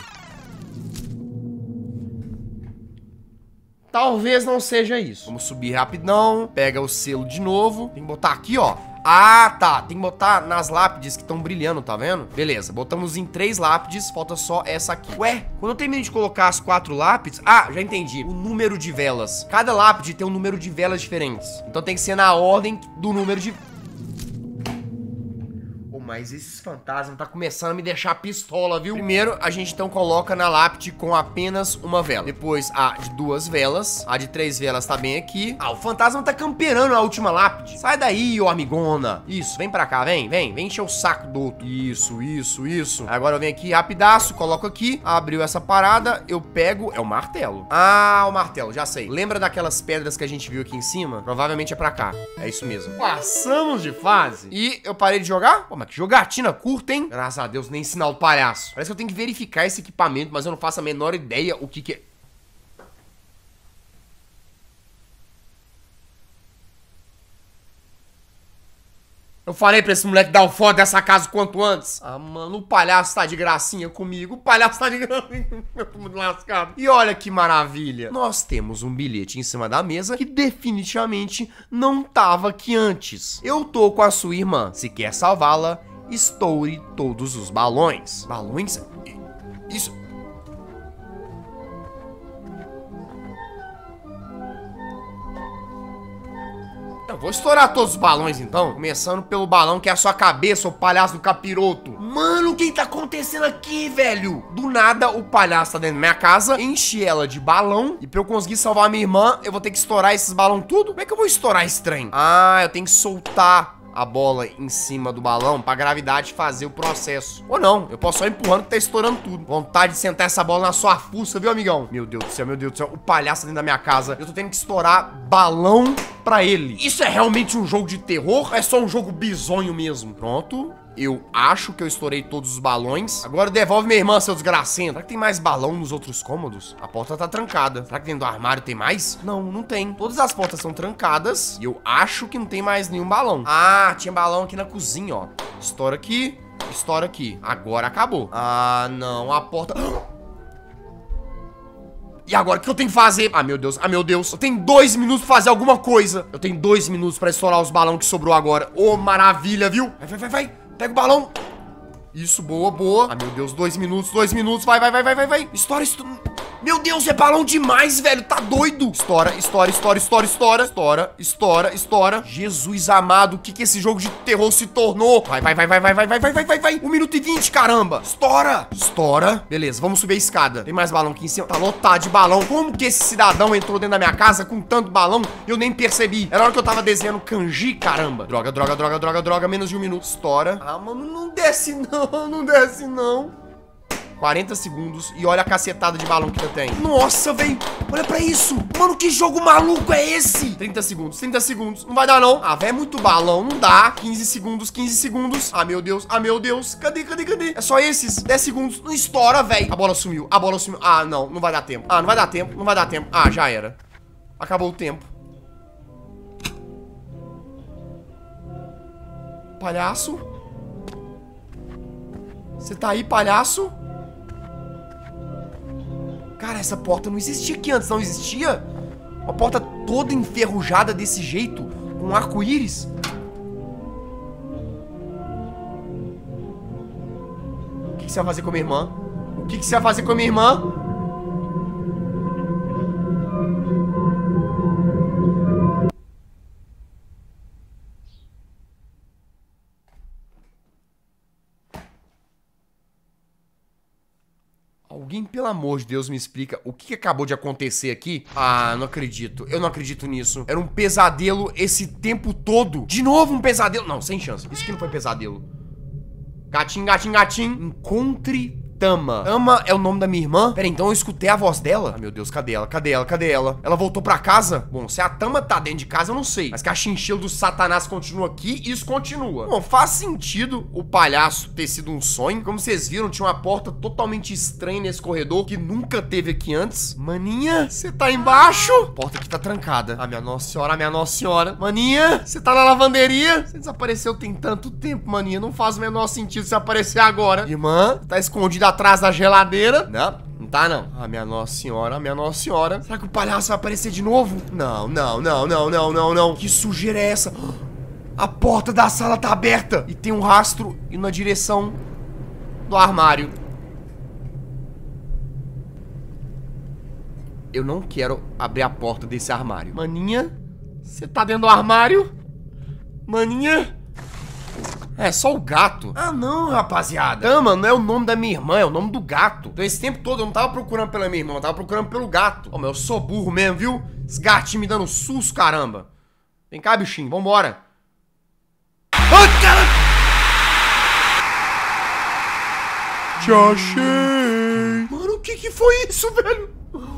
Talvez não seja isso. Vamos subir rapidão. Pega o selo de novo. Tem que botar aqui, ó. Ah, tá. Tem que botar nas lápides que estão brilhando, tá vendo? Beleza, botamos em três lápides, falta só essa aqui. Ué, quando eu termino de colocar as quatro lápides... Ah, já entendi. O número de velas. Cada lápide tem um número de velas diferentes. Então tem que ser na ordem do número de mas esses fantasmas tá começando a me deixar pistola, viu? Primeiro, a gente então coloca na lápide com apenas uma vela. Depois, a de duas velas. A de três velas tá bem aqui. Ah, o fantasma tá camperando na última lápide. Sai daí, ô amigona. Isso, vem pra cá, vem, vem. Vem encher o saco do outro. Isso, isso, isso. Agora eu venho aqui rapidaço, coloco aqui. Abriu essa parada, eu pego... É o martelo. Ah, o martelo, já sei. Lembra daquelas pedras que a gente viu aqui em cima? Provavelmente é pra cá. É isso mesmo. Passamos de fase. E eu parei de jogar? Pô, mas que Jogatina curta, hein? Graças a Deus, nem sinal do palhaço. Parece que eu tenho que verificar esse equipamento, mas eu não faço a menor ideia o que que é. Eu falei pra esse moleque dar o foda dessa casa quanto antes. Ah, mano, o palhaço tá de gracinha comigo. O palhaço tá de gracinha Eu tô muito lascado. E olha que maravilha. Nós temos um bilhete em cima da mesa que definitivamente não tava aqui antes. Eu tô com a sua irmã. Se quer salvá-la, estoure todos os balões. Balões? Isso... Eu vou estourar todos os balões então. Começando pelo balão que é a sua cabeça, o palhaço do capiroto. Mano, o que tá acontecendo aqui, velho? Do nada, o palhaço tá dentro da minha casa, enche ela de balão. E pra eu conseguir salvar a minha irmã, eu vou ter que estourar esses balões tudo. Como é que eu vou estourar esse trem? Ah, eu tenho que soltar a bola em cima do balão pra gravidade fazer o processo. Ou não, eu posso só empurrando que tá estourando tudo. Vontade de sentar essa bola na sua fuça, viu, amigão? Meu Deus do céu, meu Deus do céu. O palhaço dentro da minha casa. Eu tô tendo que estourar balão pra ele. Isso é realmente um jogo de terror? Ou é só um jogo bizonho mesmo? Pronto. Eu acho que eu estourei todos os balões. Agora devolve minha irmã, seu desgracento. Será que tem mais balão nos outros cômodos? A porta tá trancada. Será que dentro do armário tem mais? Não, não tem. Todas as portas são trancadas e eu acho que não tem mais nenhum balão. Ah, tinha balão aqui na cozinha, ó. Estoura aqui, estoura aqui. Agora acabou. Ah, não, a porta... [GASPS] E agora, o que eu tenho que fazer? Ah, meu Deus, ah, meu Deus. Eu tenho dois minutos pra fazer alguma coisa. Eu tenho dois minutos pra estourar os balões que sobrou agora. Ô, oh, maravilha, viu? Vai, vai, vai, vai. Pega o balão. Isso, boa, boa. Ah, meu Deus, dois minutos, dois minutos. Vai, vai, vai, vai, vai, vai. Estoura isso. Meu Deus, é balão demais, velho. Tá doido. Estoura, estoura, estoura, estoura, estoura. Estoura, estoura, estoura. Jesus amado, o que que esse jogo de terror se tornou? Vai, vai, vai, vai, vai, vai, vai, vai, vai, vai, vai. Um minuto e vinte, caramba. Estoura, estoura. Beleza, vamos subir a escada. Tem mais balão aqui em cima. Tá lotado de balão. Como que esse cidadão entrou dentro da minha casa com tanto balão? Eu nem percebi. Era hora que eu tava desenhando kanji, caramba. Droga, droga, droga, droga, droga. Menos de um minuto. Estoura. Ah, mano, não desce não. [LAUGHS] Não, desce não. 40 segundos e olha a cacetada de balão que eu tenho. Nossa, velho. Olha pra isso. Mano, que jogo maluco é esse? 30 segundos, 30 segundos. Não vai dar, não. Ah, velho, é muito balão. Não dá. 15 segundos, 15 segundos. Ah, meu Deus. Ah, meu Deus. Cadê, cadê, cadê? É só esses. 10 segundos. Não estoura, velho. A bola sumiu. A bola sumiu. Ah, não. Não vai dar tempo. Ah, não vai dar tempo. Não vai dar tempo. Ah, já era. Acabou o tempo. Palhaço. Você tá aí, palhaço? Cara, essa porta não existia aqui antes, não existia? Uma porta toda enferrujada desse jeito, com arco-íris? O que, você vai fazer com a minha irmã? O que, que você vai fazer com a minha irmã? alguém, pelo amor de Deus, me explica o que acabou de acontecer aqui? Ah, não acredito. Eu não acredito nisso. Era um pesadelo esse tempo todo. De novo um pesadelo. Não, sem chance. Isso aqui não foi pesadelo. Gatinho, gatinho, gatinho. Encontre Tama. Tama é o nome da minha irmã? Pera, então eu escutei a voz dela? Ah, meu Deus, cadê ela? Cadê ela? Cadê ela? Ela voltou pra casa? Bom, se a Tama tá dentro de casa, eu não sei. Mas que a chinchila do satanás continua aqui, isso continua. Bom, faz sentido o palhaço ter sido um sonho. Como vocês viram, tinha uma porta totalmente estranha nesse corredor, que nunca teve aqui antes. Maninha, você tá embaixo? A porta aqui tá trancada. Ah, minha nossa senhora, minha nossa senhora. Maninha, você tá na lavanderia? Você desapareceu tem tanto tempo, maninha. Não faz o menor sentido você aparecer agora. Irmã, tá escondida atrás da geladeira. Não, não tá não. Ah, minha nossa senhora, minha nossa senhora. Será que o palhaço vai aparecer de novo? Não, não, não, não, não, não, não. Que sujeira é essa? A porta da sala tá aberta e tem um rastro indo na direção do armário. Eu não quero abrir a porta desse armário. Maninha, você tá dentro do armário? Maninha? É, só o gato. Ah, não, rapaziada. mano, não é o nome da minha irmã, é o nome do gato. Então esse tempo todo eu não tava procurando pela minha irmã, eu tava procurando pelo gato. Ô meu, eu sou burro mesmo, viu? Esse gatinho me dando susto, caramba. Vem cá, bichinho, vambora. Ah, caramba! Te achei! Mano, o que que foi isso, velho?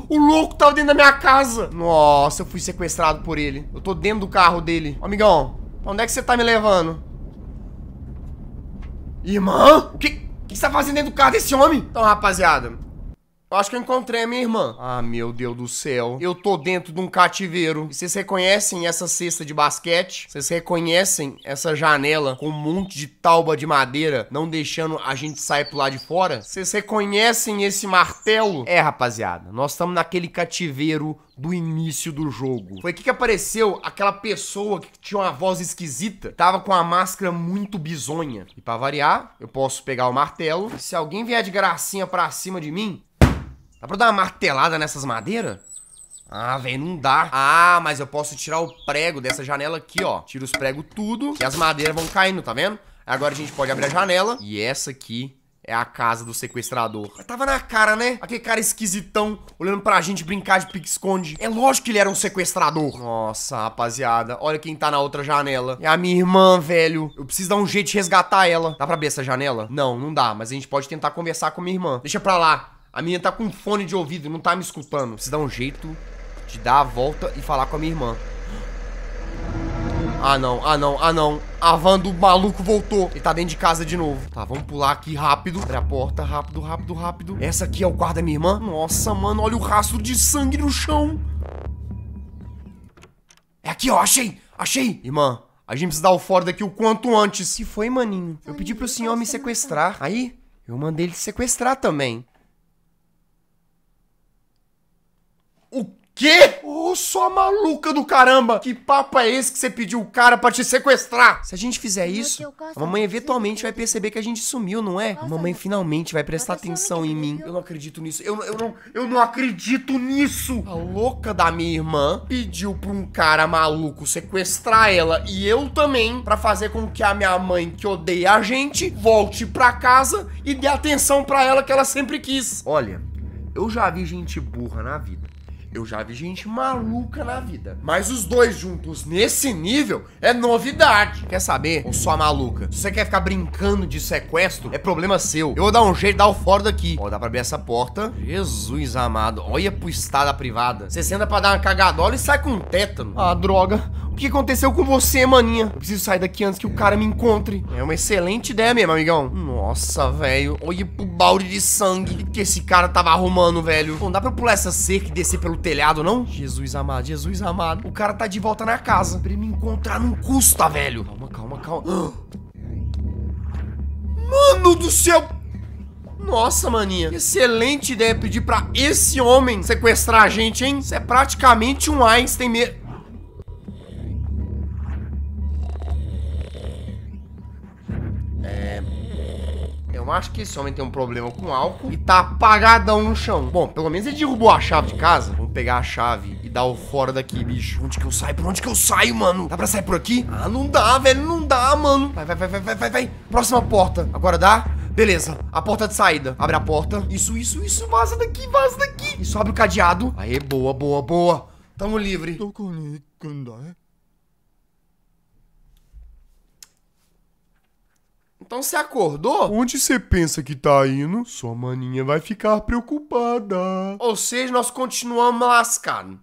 O louco tava dentro da minha casa. Nossa, eu fui sequestrado por ele. Eu tô dentro do carro dele. Amigão, pra onde é que você tá me levando? Irmã? O que, que você tá fazendo dentro do carro desse homem? Então, rapaziada, eu acho que eu encontrei a minha irmã. Ah, meu Deus do céu. Eu tô dentro de um cativeiro. E vocês reconhecem essa cesta de basquete? Vocês reconhecem essa janela com um monte de tauba de madeira não deixando a gente sair pro lado de fora? Vocês reconhecem esse martelo? É, rapaziada, nós estamos naquele cativeiro do início do jogo. Foi aqui que apareceu aquela pessoa que tinha uma voz esquisita, tava com a máscara muito bizonha. E para variar, eu posso pegar o martelo. Se alguém vier de gracinha pra cima de mim, Dá pra dar uma martelada nessas madeiras? Ah, velho, não dá. Ah, mas eu posso tirar o prego dessa janela aqui, ó. Tira os pregos tudo e as madeiras vão caindo, tá vendo? Agora a gente pode abrir a janela. E essa aqui é a casa do sequestrador. tava na cara, né? Aquele cara esquisitão olhando pra gente brincar de pique-esconde. É lógico que ele era um sequestrador. Nossa, rapaziada. Olha quem tá na outra janela. É a minha irmã, velho. Eu preciso dar um jeito de resgatar ela. Dá pra abrir essa janela? Não, não dá. Mas a gente pode tentar conversar com a minha irmã. Deixa pra lá. A menina tá com um fone de ouvido, não tá me escutando. Precisa dar um jeito de dar a volta e falar com a minha irmã. Ah não, ah não, ah não. A van do maluco voltou. Ele tá dentro de casa de novo. Tá, vamos pular aqui rápido. Abre a porta, rápido, rápido, rápido. Essa aqui é o quarto da minha irmã? Nossa, mano, olha o rastro de sangue no chão. É aqui, ó, achei, achei. Irmã, a gente precisa dar o fora daqui o quanto antes. Se foi, maninho? Eu pedi pro senhor me sequestrar. Aí, eu mandei ele sequestrar também. O quê? Ô, oh, sua maluca do caramba! Que papo é esse que você pediu o cara para te sequestrar? Se a gente fizer isso, a mamãe eventualmente vai perceber que a gente sumiu, não é? A mamãe finalmente vai prestar atenção em mim. Eu não acredito nisso. Eu, eu, não, eu não acredito nisso! A louca da minha irmã pediu pra um cara maluco sequestrar ela e eu também para fazer com que a minha mãe, que odeia a gente, volte pra casa e dê atenção pra ela que ela sempre quis. Olha, eu já vi gente burra na vida. Eu já vi gente maluca na vida. Mas os dois juntos nesse nível é novidade. Quer saber? Ou só maluca? Se você quer ficar brincando de sequestro, é problema seu. Eu vou dar um jeito de dar o fora daqui. Ó, dá pra abrir essa porta. Jesus amado, olha pro estado privada. Você senta pra dar uma cagadola e sai com um tétano. Ah, droga que aconteceu com você, maninha? Eu preciso sair daqui antes que o cara me encontre. É uma excelente ideia mesmo, amigão. Nossa, velho. Olha pro balde de sangue que esse cara tava arrumando, velho. Não dá pra pular essa cerca e descer pelo telhado, não? Jesus amado, Jesus amado. O cara tá de volta na casa. Pra ele me encontrar não custa, velho. Calma, calma, calma. [GASPS] Mano do céu! Nossa, maninha. Excelente ideia pedir pra esse homem sequestrar a gente, hein? Isso é praticamente um Einstein mesmo. Eu acho que esse homem tem um problema com álcool e tá apagadão no chão. Bom, pelo menos ele derrubou a chave de casa. Vamos pegar a chave e dar o fora daqui, bicho. Onde que eu saio? Por onde que eu saio, mano? Dá pra sair por aqui? Ah, não dá, velho. Não dá, mano. Vai, vai, vai, vai, vai, vai, Próxima porta. Agora dá? Beleza, a porta de saída. Abre a porta. Isso, isso, isso. Vaza daqui, vaza daqui. Isso, abre o cadeado. Aê, boa, boa, boa. Tamo livre. Então você acordou? Onde você pensa que tá indo? Sua maninha vai ficar preocupada. Ou seja, nós continuamos lascados.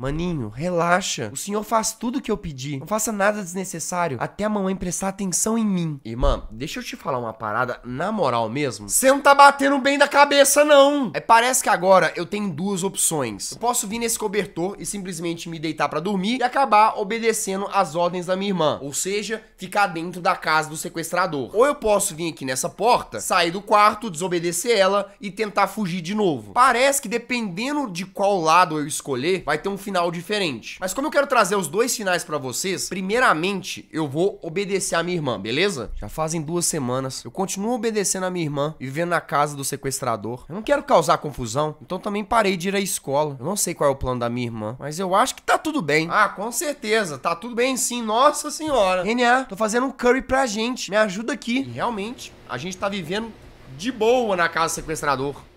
Maninho, relaxa. O senhor faz tudo o que eu pedi. Não faça nada desnecessário até a mamãe prestar atenção em mim. Irmã, deixa eu te falar uma parada na moral mesmo. Você não tá batendo bem da cabeça, não. É, parece que agora eu tenho duas opções. Eu posso vir nesse cobertor e simplesmente me deitar para dormir e acabar obedecendo às ordens da minha irmã. Ou seja, ficar dentro da casa do sequestrador. Ou eu posso vir aqui nessa porta, sair do quarto, desobedecer ela e tentar fugir de novo. Parece que dependendo de qual lado eu escolher, vai ter um final final diferente. Mas como eu quero trazer os dois finais para vocês, primeiramente eu vou obedecer a minha irmã, beleza? Já fazem duas semanas, eu continuo obedecendo a minha irmã, vivendo na casa do sequestrador. Eu não quero causar confusão, então também parei de ir à escola. Eu não sei qual é o plano da minha irmã, mas eu acho que tá tudo bem. Ah, com certeza, tá tudo bem sim, nossa senhora. Renê, tô fazendo um curry pra gente, me ajuda aqui. E realmente, a gente tá vivendo de boa na casa do sequestrador.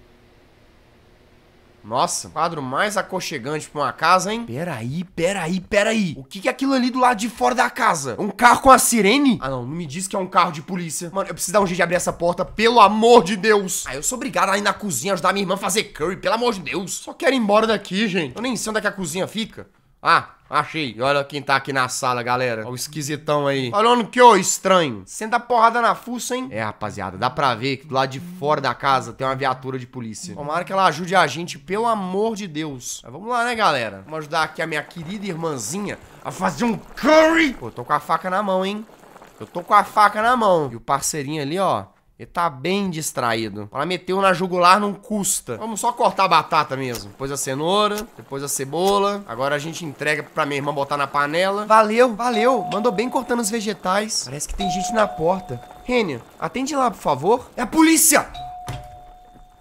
Nossa, quadro mais aconchegante pra uma casa, hein? Peraí, peraí, peraí. O que, que é aquilo ali do lado de fora da casa? Um carro com a sirene? Ah, não, não me diz que é um carro de polícia. Mano, eu preciso dar um jeito de abrir essa porta, pelo amor de Deus. Ah, eu sou obrigado a ir na cozinha ajudar minha irmã a fazer curry, pelo amor de Deus. Só quero ir embora daqui, gente. Eu nem sei onde é que a cozinha fica. Ah, Achei. Olha quem tá aqui na sala, galera. Olha o esquisitão aí. falando que, ô, estranho. Senta porrada na fuça, hein? É, rapaziada, dá pra ver que do lado de fora da casa tem uma viatura de polícia. Tomara que ela ajude a gente, pelo amor de Deus. Mas vamos lá, né, galera? Vamos ajudar aqui a minha querida irmãzinha a fazer um curry. Pô, tô com a faca na mão, hein? Eu tô com a faca na mão. E o parceirinho ali, ó, ele tá bem distraído. Ela meteu na jugular, não custa. Vamos só cortar a batata mesmo. Depois a cenoura, depois a cebola. Agora a gente entrega pra minha irmã botar na panela. Valeu, valeu. Mandou bem cortando os vegetais. Parece que tem gente na porta. Rênia, atende lá, por favor. É a polícia!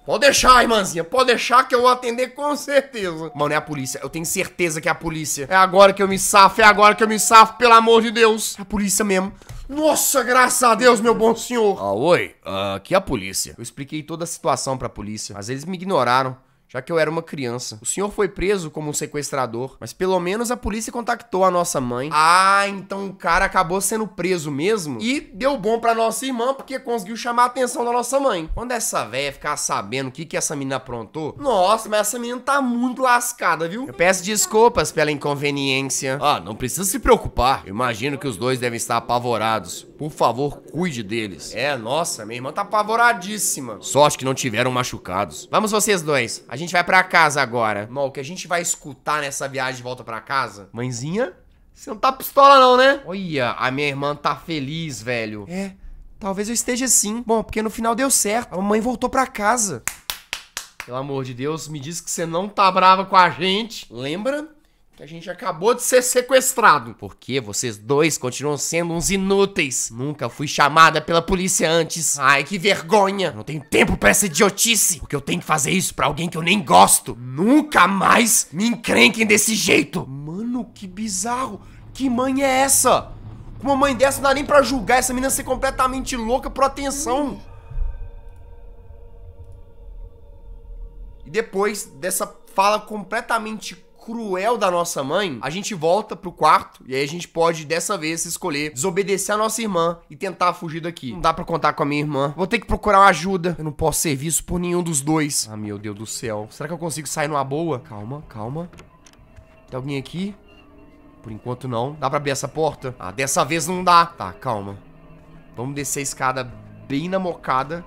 Pode deixar, irmãzinha. Pode deixar que eu vou atender com certeza. Mano, é a polícia. Eu tenho certeza que é a polícia. É agora que eu me safo. É agora que eu me safo, pelo amor de Deus. É a polícia mesmo. Nossa, graças a Deus, meu bom senhor. Ah, oi. Ah, aqui é a polícia. Eu expliquei toda a situação pra polícia, mas eles me ignoraram já que eu era uma criança. O senhor foi preso como um sequestrador, mas pelo menos a polícia contactou a nossa mãe. Ah, então o cara acabou sendo preso mesmo e deu bom pra nossa irmã porque conseguiu chamar a atenção da nossa mãe. Quando essa véia ficar sabendo o que, que essa menina aprontou, nossa, mas essa menina tá muito lascada, viu? Eu peço desculpas pela inconveniência. Ah, não precisa se preocupar. Eu imagino que os dois devem estar apavorados por favor, cuide deles. É, nossa, minha irmã tá apavoradíssima. Sorte que não tiveram machucados. Vamos vocês dois. A gente vai para casa agora. Mal, o que a gente vai escutar nessa viagem de volta para casa? Mãezinha? Você não tá pistola não, né? Olha, a minha irmã tá feliz, velho. É, talvez eu esteja sim. Bom, porque no final deu certo. A mamãe voltou para casa. Pelo amor de Deus, me diz que você não tá brava com a gente. Lembra que a gente acabou de ser sequestrado. Porque vocês dois continuam sendo uns inúteis. Nunca fui chamada pela polícia antes. Ai, que vergonha. Não tenho tempo pra essa idiotice. Porque eu tenho que fazer isso pra alguém que eu nem gosto. Nunca mais me encrenquem desse jeito. Mano, que bizarro. Que mãe é essa? Com uma mãe dessa não dá nem pra julgar essa menina ser completamente louca por atenção. E depois dessa fala completamente cruel da nossa mãe, a gente volta pro quarto e aí a gente pode dessa vez escolher desobedecer a nossa irmã e tentar fugir daqui. Não dá para contar com a minha irmã. Vou ter que procurar uma ajuda. Eu não posso serviço por nenhum dos dois. Ah, meu Deus do céu. Será que eu consigo sair numa boa? Calma, calma. Tem alguém aqui? Por enquanto não. Dá pra abrir essa porta? Ah, dessa vez não dá. Tá, calma. Vamos descer a escada bem na mocada.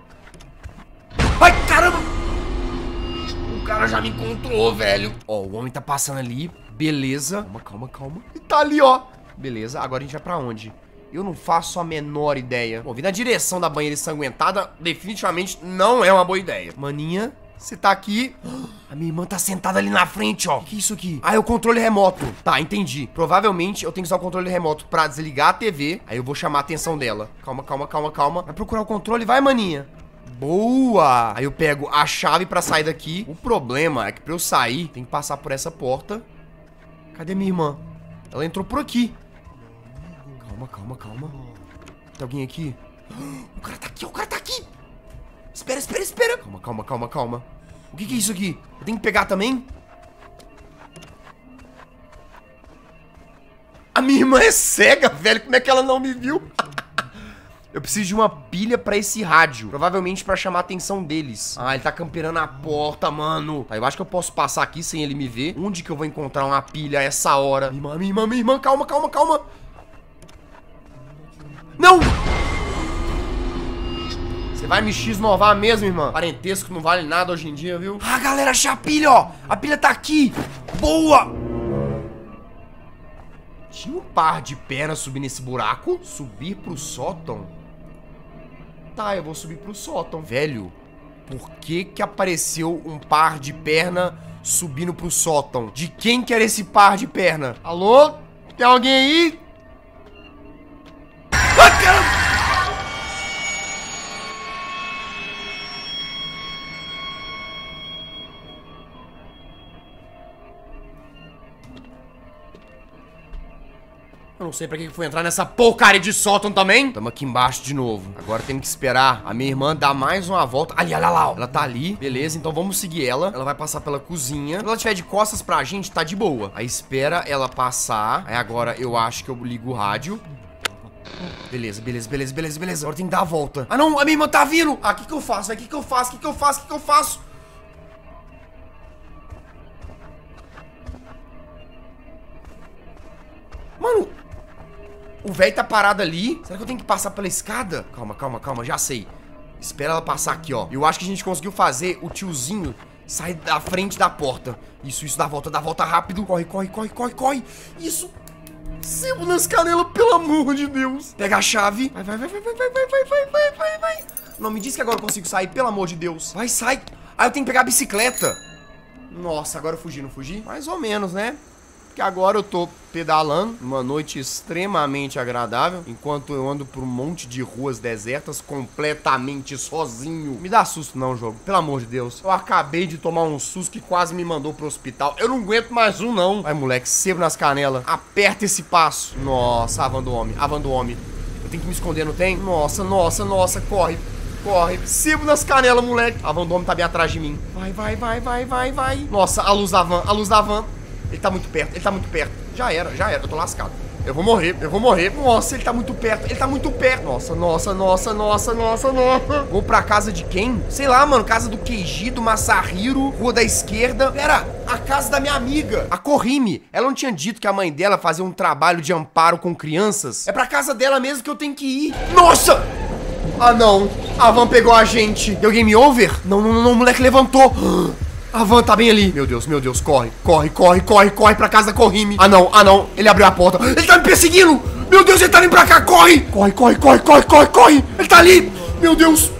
Ai, caramba! cara já me encontrou, velho. Ó, o homem tá passando ali. Beleza. Calma, calma, calma. E tá ali, ó. Beleza, agora a gente vai pra onde? Eu não faço a menor ideia. Bom, vir na direção da banheira ensanguentada definitivamente não é uma boa ideia. Maninha, você tá aqui. [GASPS] A minha irmã tá sentada ali na frente, ó. O que, que é isso aqui? Ah, é o controle remoto. Tá, entendi. Provavelmente eu tenho que usar o controle remoto pra desligar a TV. Aí eu vou chamar a atenção dela. Calma, calma, calma, calma. Vai procurar o controle, vai, maninha. Boa! Aí eu pego a chave pra sair daqui. O problema é que pra eu sair, tem que passar por essa porta. Cadê minha irmã? Ela entrou por aqui. Calma, calma, calma. Tem alguém aqui? [GASPS] O cara tá aqui, o cara tá aqui! Espera, espera, espera! Calma, calma, calma, calma. O que, que é isso aqui? Eu tenho que pegar também? A minha irmã é cega, velho. Como é que ela não me viu? [LAUGHS] Eu preciso de uma pilha pra esse rádio. Provavelmente pra chamar a atenção deles. Ah, ele tá camperando a porta, mano. Tá, eu acho que eu posso passar aqui sem ele me ver. Onde que eu vou encontrar uma pilha essa hora? Minha irmã, minha irmã, minha irmã, calma, calma, calma. Não! Você vai me x-novar mesmo, irmã? Parentesco não vale nada hoje em dia, viu? Ah, galera, achei a pilha, ó. A pilha tá aqui. Boa! Tinha um par de pernas subir nesse buraco? Subir pro sótão? Tá, eu vou subir pro sótão. Velho, por que que apareceu um par de perna subindo pro sótão? De quem que era esse par de perna? Alô? Tem alguém aí? Ah, sei pra que fui entrar nessa porcaria de sótão também. Tamo aqui embaixo de novo. Agora temos que esperar a minha irmã dar mais uma volta. Ali, olha lá, ó. Ela tá ali. Beleza, então vamos seguir ela. Ela vai passar pela cozinha. Se ela tiver de costas pra gente, tá de boa. Aí espera ela passar. Aí agora eu acho que eu ligo o rádio. Beleza, beleza, beleza, beleza, beleza. Agora tem que dar a volta. Ah, não, a minha irmã tá vindo. Ah, o que que eu faço? O que que eu faço? O que que eu faço? O que que eu faço? Mano, o velho tá parado ali. Será que eu tenho que passar pela escada? Calma, calma, calma. Já sei. Espera ela passar aqui, ó. Eu acho que a gente conseguiu fazer o tiozinho sair da frente da porta. Isso, isso. Dá volta, dá volta rápido. Corre, corre, corre, corre, corre. Isso. Sebo nas canelas, pelo amor de Deus. Pega a chave. Vai, vai, vai, vai, vai, vai, vai, vai, vai, vai, vai. Não me diz que agora eu consigo sair, pelo amor de Deus. Vai, sai. Ah, eu tenho que pegar a bicicleta. Nossa, agora eu fugi, não fugi? Mais ou menos, né? que agora eu tô pedalando, uma noite extremamente agradável, enquanto eu ando por um monte de ruas desertas completamente sozinho. Me dá susto não, jogo, pelo amor de Deus. Eu acabei de tomar um susto que quase me mandou pro hospital. Eu não aguento mais um não. Vai, moleque, sebo nas canelas. Aperta esse passo. Nossa, avando homem, avando homem. Eu tenho que me esconder, não tem? Nossa, nossa, nossa, corre. Corre, sebo nas canelas, moleque. A van do homem tá bem atrás de mim. Vai, vai, vai, vai, vai, vai. Nossa, a luz da van, a luz da van. Ele tá muito perto, ele tá muito perto. Já era, já era, eu tô lascado. Eu vou morrer, eu vou morrer. Nossa, ele tá muito perto, ele tá muito perto. Nossa, nossa, nossa, nossa, nossa, nossa. Vou pra casa de quem? Sei lá, mano, casa do Keiji, do Masahiro, rua da esquerda. Pera, a casa da minha amiga, a Corrime. Ela não tinha dito que a mãe dela fazia um trabalho de amparo com crianças? É pra casa dela mesmo que eu tenho que ir. Nossa! Ah, não. A van pegou a gente. Deu game over? Não, não, não, o moleque levantou. [GASPS] A van tá bem ali. Meu Deus, meu Deus, corre, corre, corre, corre, corre pra casa da Corrime. Ah não, ah não, ele abriu a porta. Ele tá me perseguindo. Meu Deus, ele tá vindo pra cá, corre. Corre, corre, corre, corre, corre, corre. Ele tá ali. Meu Deus.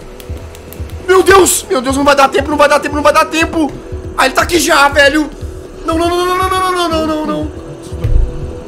Meu Deus, meu Deus, não vai dar tempo, não vai dar tempo, não vai dar tempo. Ah, ele tá aqui já, velho. Não, não, não, não, não, não, não, não, não, não.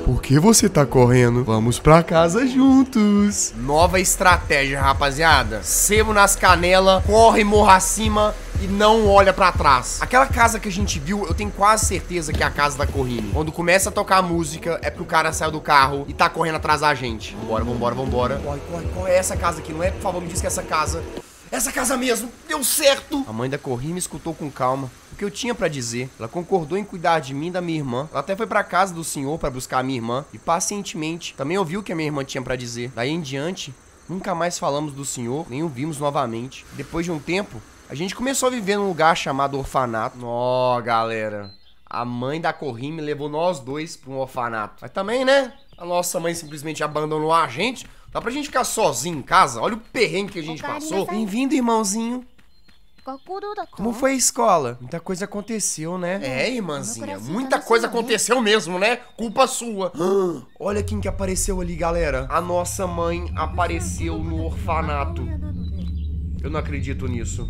Por que você tá correndo? Vamos pra casa juntos. Nova estratégia, rapaziada. Sebo nas canelas, corre, morra acima e não olha pra trás. Aquela casa que a gente viu, eu tenho quase certeza que é a casa da Corrine. Quando começa a tocar a música, é porque o cara saiu do carro e tá correndo atrás da gente. Vambora, vambora, vambora. Corre, corre, corre. É essa casa aqui, não é? Por favor, me diz que é essa casa. Essa casa mesmo, deu certo! A mãe da Corrine escutou com calma o que eu tinha para dizer. Ela concordou em cuidar de mim e da minha irmã. Ela até foi para casa do senhor para buscar a minha irmã e pacientemente também ouviu o que a minha irmã tinha para dizer. Daí em diante, nunca mais falamos do senhor, nem o vimos novamente. Depois de um tempo, a gente começou a viver num lugar chamado orfanato. Ó, oh, galera. A mãe da Corrime levou nós dois pra um orfanato. Mas também, né? A nossa mãe simplesmente abandonou a gente. Dá pra gente ficar sozinho em casa? Olha o perrengue que a gente passou. Bem-vindo, irmãozinho. Como foi a escola? Muita coisa aconteceu, né? É, irmãzinha. Tá muita coisa aconteceu mesmo, né? Culpa sua. [GASPS] [GASPS] olha quem que apareceu ali, galera. A nossa mãe apareceu no orfanato. Eu não acredito nisso.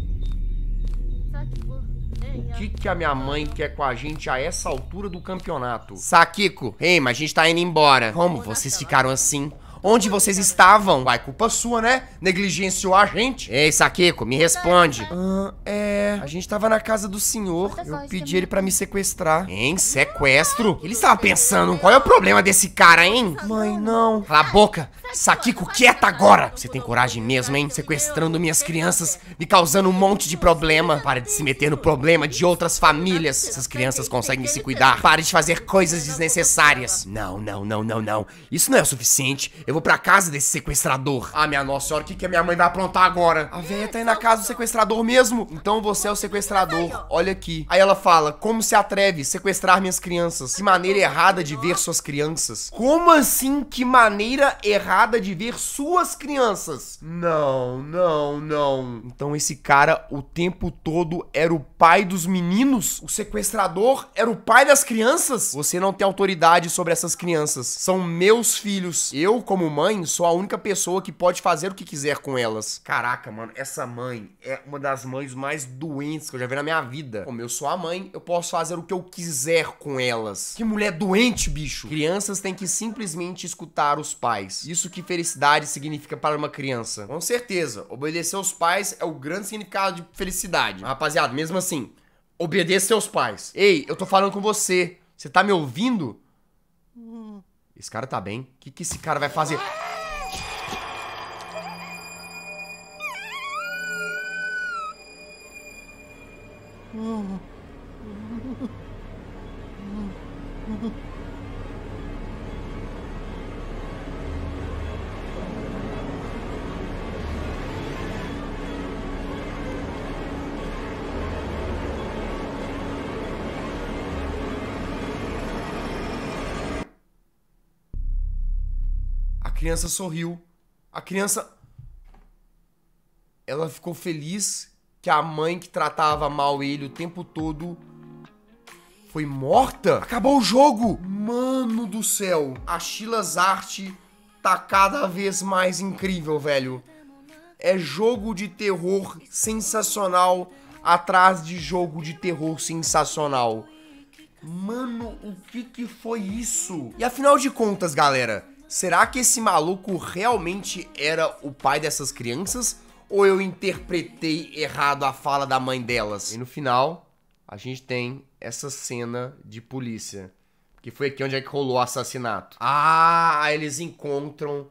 O que, que a minha mãe quer com a gente a essa altura do campeonato? Sakiko, ei, mas a gente tá indo embora. Como vocês ficaram assim? Onde vocês estavam? Vai, culpa sua, né? Negligenciou a gente. Ei, Sakiko, me responde. Ah, é... A gente tava na casa do senhor. Eu pedi ele pra me sequestrar. Hein? Sequestro? O ah, que ele estava pensando? Qual é o problema desse cara, hein? Mãe, não. Cala a boca. Sakiko, quieta agora. Você tem coragem mesmo, hein? Sequestrando minhas crianças, me causando um monte de problema. Para de se meter no problema de outras famílias. Essas crianças conseguem se cuidar. Pare de fazer coisas desnecessárias. Não, não, não, não, não. Isso não é o suficiente. Eu vou pra casa desse sequestrador. Ah, minha nossa senhora, o que, que a minha mãe vai aprontar agora? A velha tá indo na casa do sequestrador mesmo. Então você é o sequestrador. Olha aqui. Aí ela fala: Como se atreve a sequestrar minhas crianças? Que maneira errada de ver suas crianças. Como assim? Que maneira errada de ver suas crianças? Não, não, não. Então esse cara o tempo todo era o pai dos meninos? O sequestrador era o pai das crianças? Você não tem autoridade sobre essas crianças. São meus filhos. Eu, como como mãe, sou a única pessoa que pode fazer o que quiser com elas. Caraca, mano, essa mãe é uma das mães mais doentes que eu já vi na minha vida. Como eu sou a mãe, eu posso fazer o que eu quiser com elas. Que mulher doente, bicho. Crianças têm que simplesmente escutar os pais. Isso que felicidade significa para uma criança. Com certeza, obedecer aos pais é o grande significado de felicidade. Mas, rapaziada, mesmo assim, obedeça seus pais. Ei, eu tô falando com você. Você tá me ouvindo? Hum. Esse cara tá bem. O que, que esse cara vai fazer? criança sorriu. A criança. Ela ficou feliz que a mãe que tratava mal ele o tempo todo foi morta? Acabou o jogo! Mano do céu! A Sheila's arte tá cada vez mais incrível, velho. É jogo de terror sensacional atrás de jogo de terror sensacional. Mano, o que que foi isso? E afinal de contas, galera, Será que esse maluco realmente era o pai dessas crianças? Ou eu interpretei errado a fala da mãe delas? E no final, a gente tem essa cena de polícia. Que foi aqui onde é que rolou o assassinato. Ah, eles encontram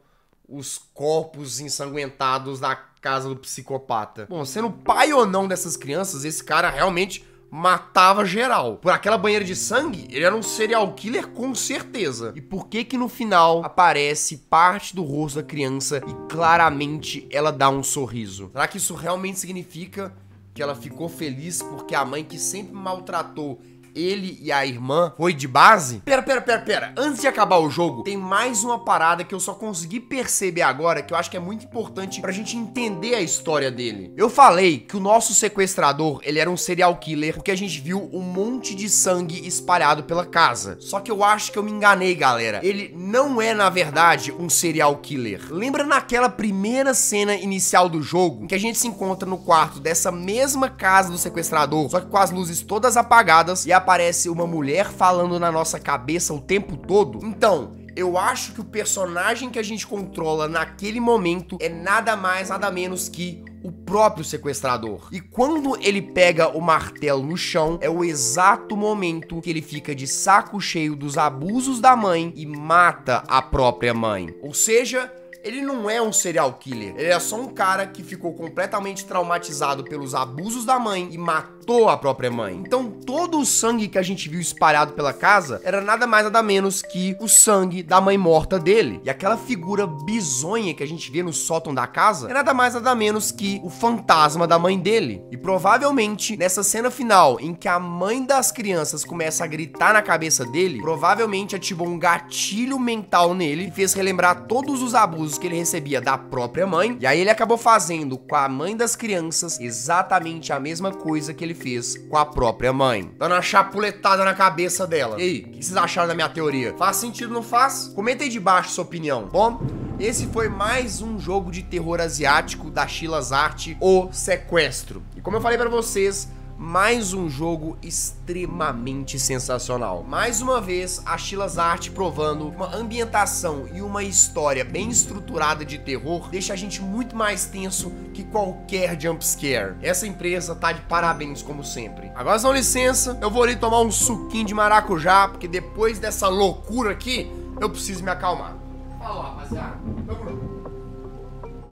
os corpos ensanguentados na casa do psicopata. Bom, sendo pai ou não dessas crianças, esse cara realmente matava geral. Por aquela banheira de sangue, ele era um serial killer com certeza. E por que que no final aparece parte do rosto da criança e claramente ela dá um sorriso? Será que isso realmente significa que ela ficou feliz porque a mãe que sempre maltratou ele e a irmã foi de base. Pera, pera, pera, pera. Antes de acabar o jogo, tem mais uma parada que eu só consegui perceber agora, que eu acho que é muito importante pra gente entender a história dele. Eu falei que o nosso sequestrador, ele era um serial killer, porque a gente viu um monte de sangue espalhado pela casa. Só que eu acho que eu me enganei, galera. Ele não é, na verdade, um serial killer. Lembra naquela primeira cena inicial do jogo, em que a gente se encontra no quarto dessa mesma casa do sequestrador, só que com as luzes todas apagadas e a aparece uma mulher falando na nossa cabeça o tempo todo. Então, eu acho que o personagem que a gente controla naquele momento é nada mais, nada menos que o próprio sequestrador. E quando ele pega o martelo no chão, é o exato momento que ele fica de saco cheio dos abusos da mãe e mata a própria mãe. Ou seja, ele não é um serial killer. Ele é só um cara que ficou completamente traumatizado pelos abusos da mãe e matou matou a própria mãe. Então todo o sangue que a gente viu espalhado pela casa era nada mais nada menos que o sangue da mãe morta dele. E aquela figura bizonha que a gente vê no sótão da casa é nada mais nada menos que o fantasma da mãe dele. E provavelmente nessa cena final em que a mãe das crianças começa a gritar na cabeça dele, provavelmente ativou um gatilho mental nele e fez relembrar todos os abusos que ele recebia da própria mãe. E aí ele acabou fazendo com a mãe das crianças exatamente a mesma coisa que ele fez com a própria mãe. Dando uma chapuletada na cabeça dela. E aí, o que vocês acharam da minha teoria? Faz sentido, ou não faz? Comenta aí de baixo sua opinião. Bom, esse foi mais um jogo de terror asiático da Chilas Art, O Sequestro. E como eu falei para vocês, mais um jogo extremamente sensacional. Mais uma vez, a Chilas Art provando uma ambientação e uma história bem estruturada de terror deixa a gente muito mais tenso que qualquer jumpscare. Essa empresa tá de parabéns, como sempre. Agora, dão licença, eu vou ali tomar um suquinho de maracujá, porque depois dessa loucura aqui, eu preciso me acalmar. Falou, rapaziada. Tamo junto.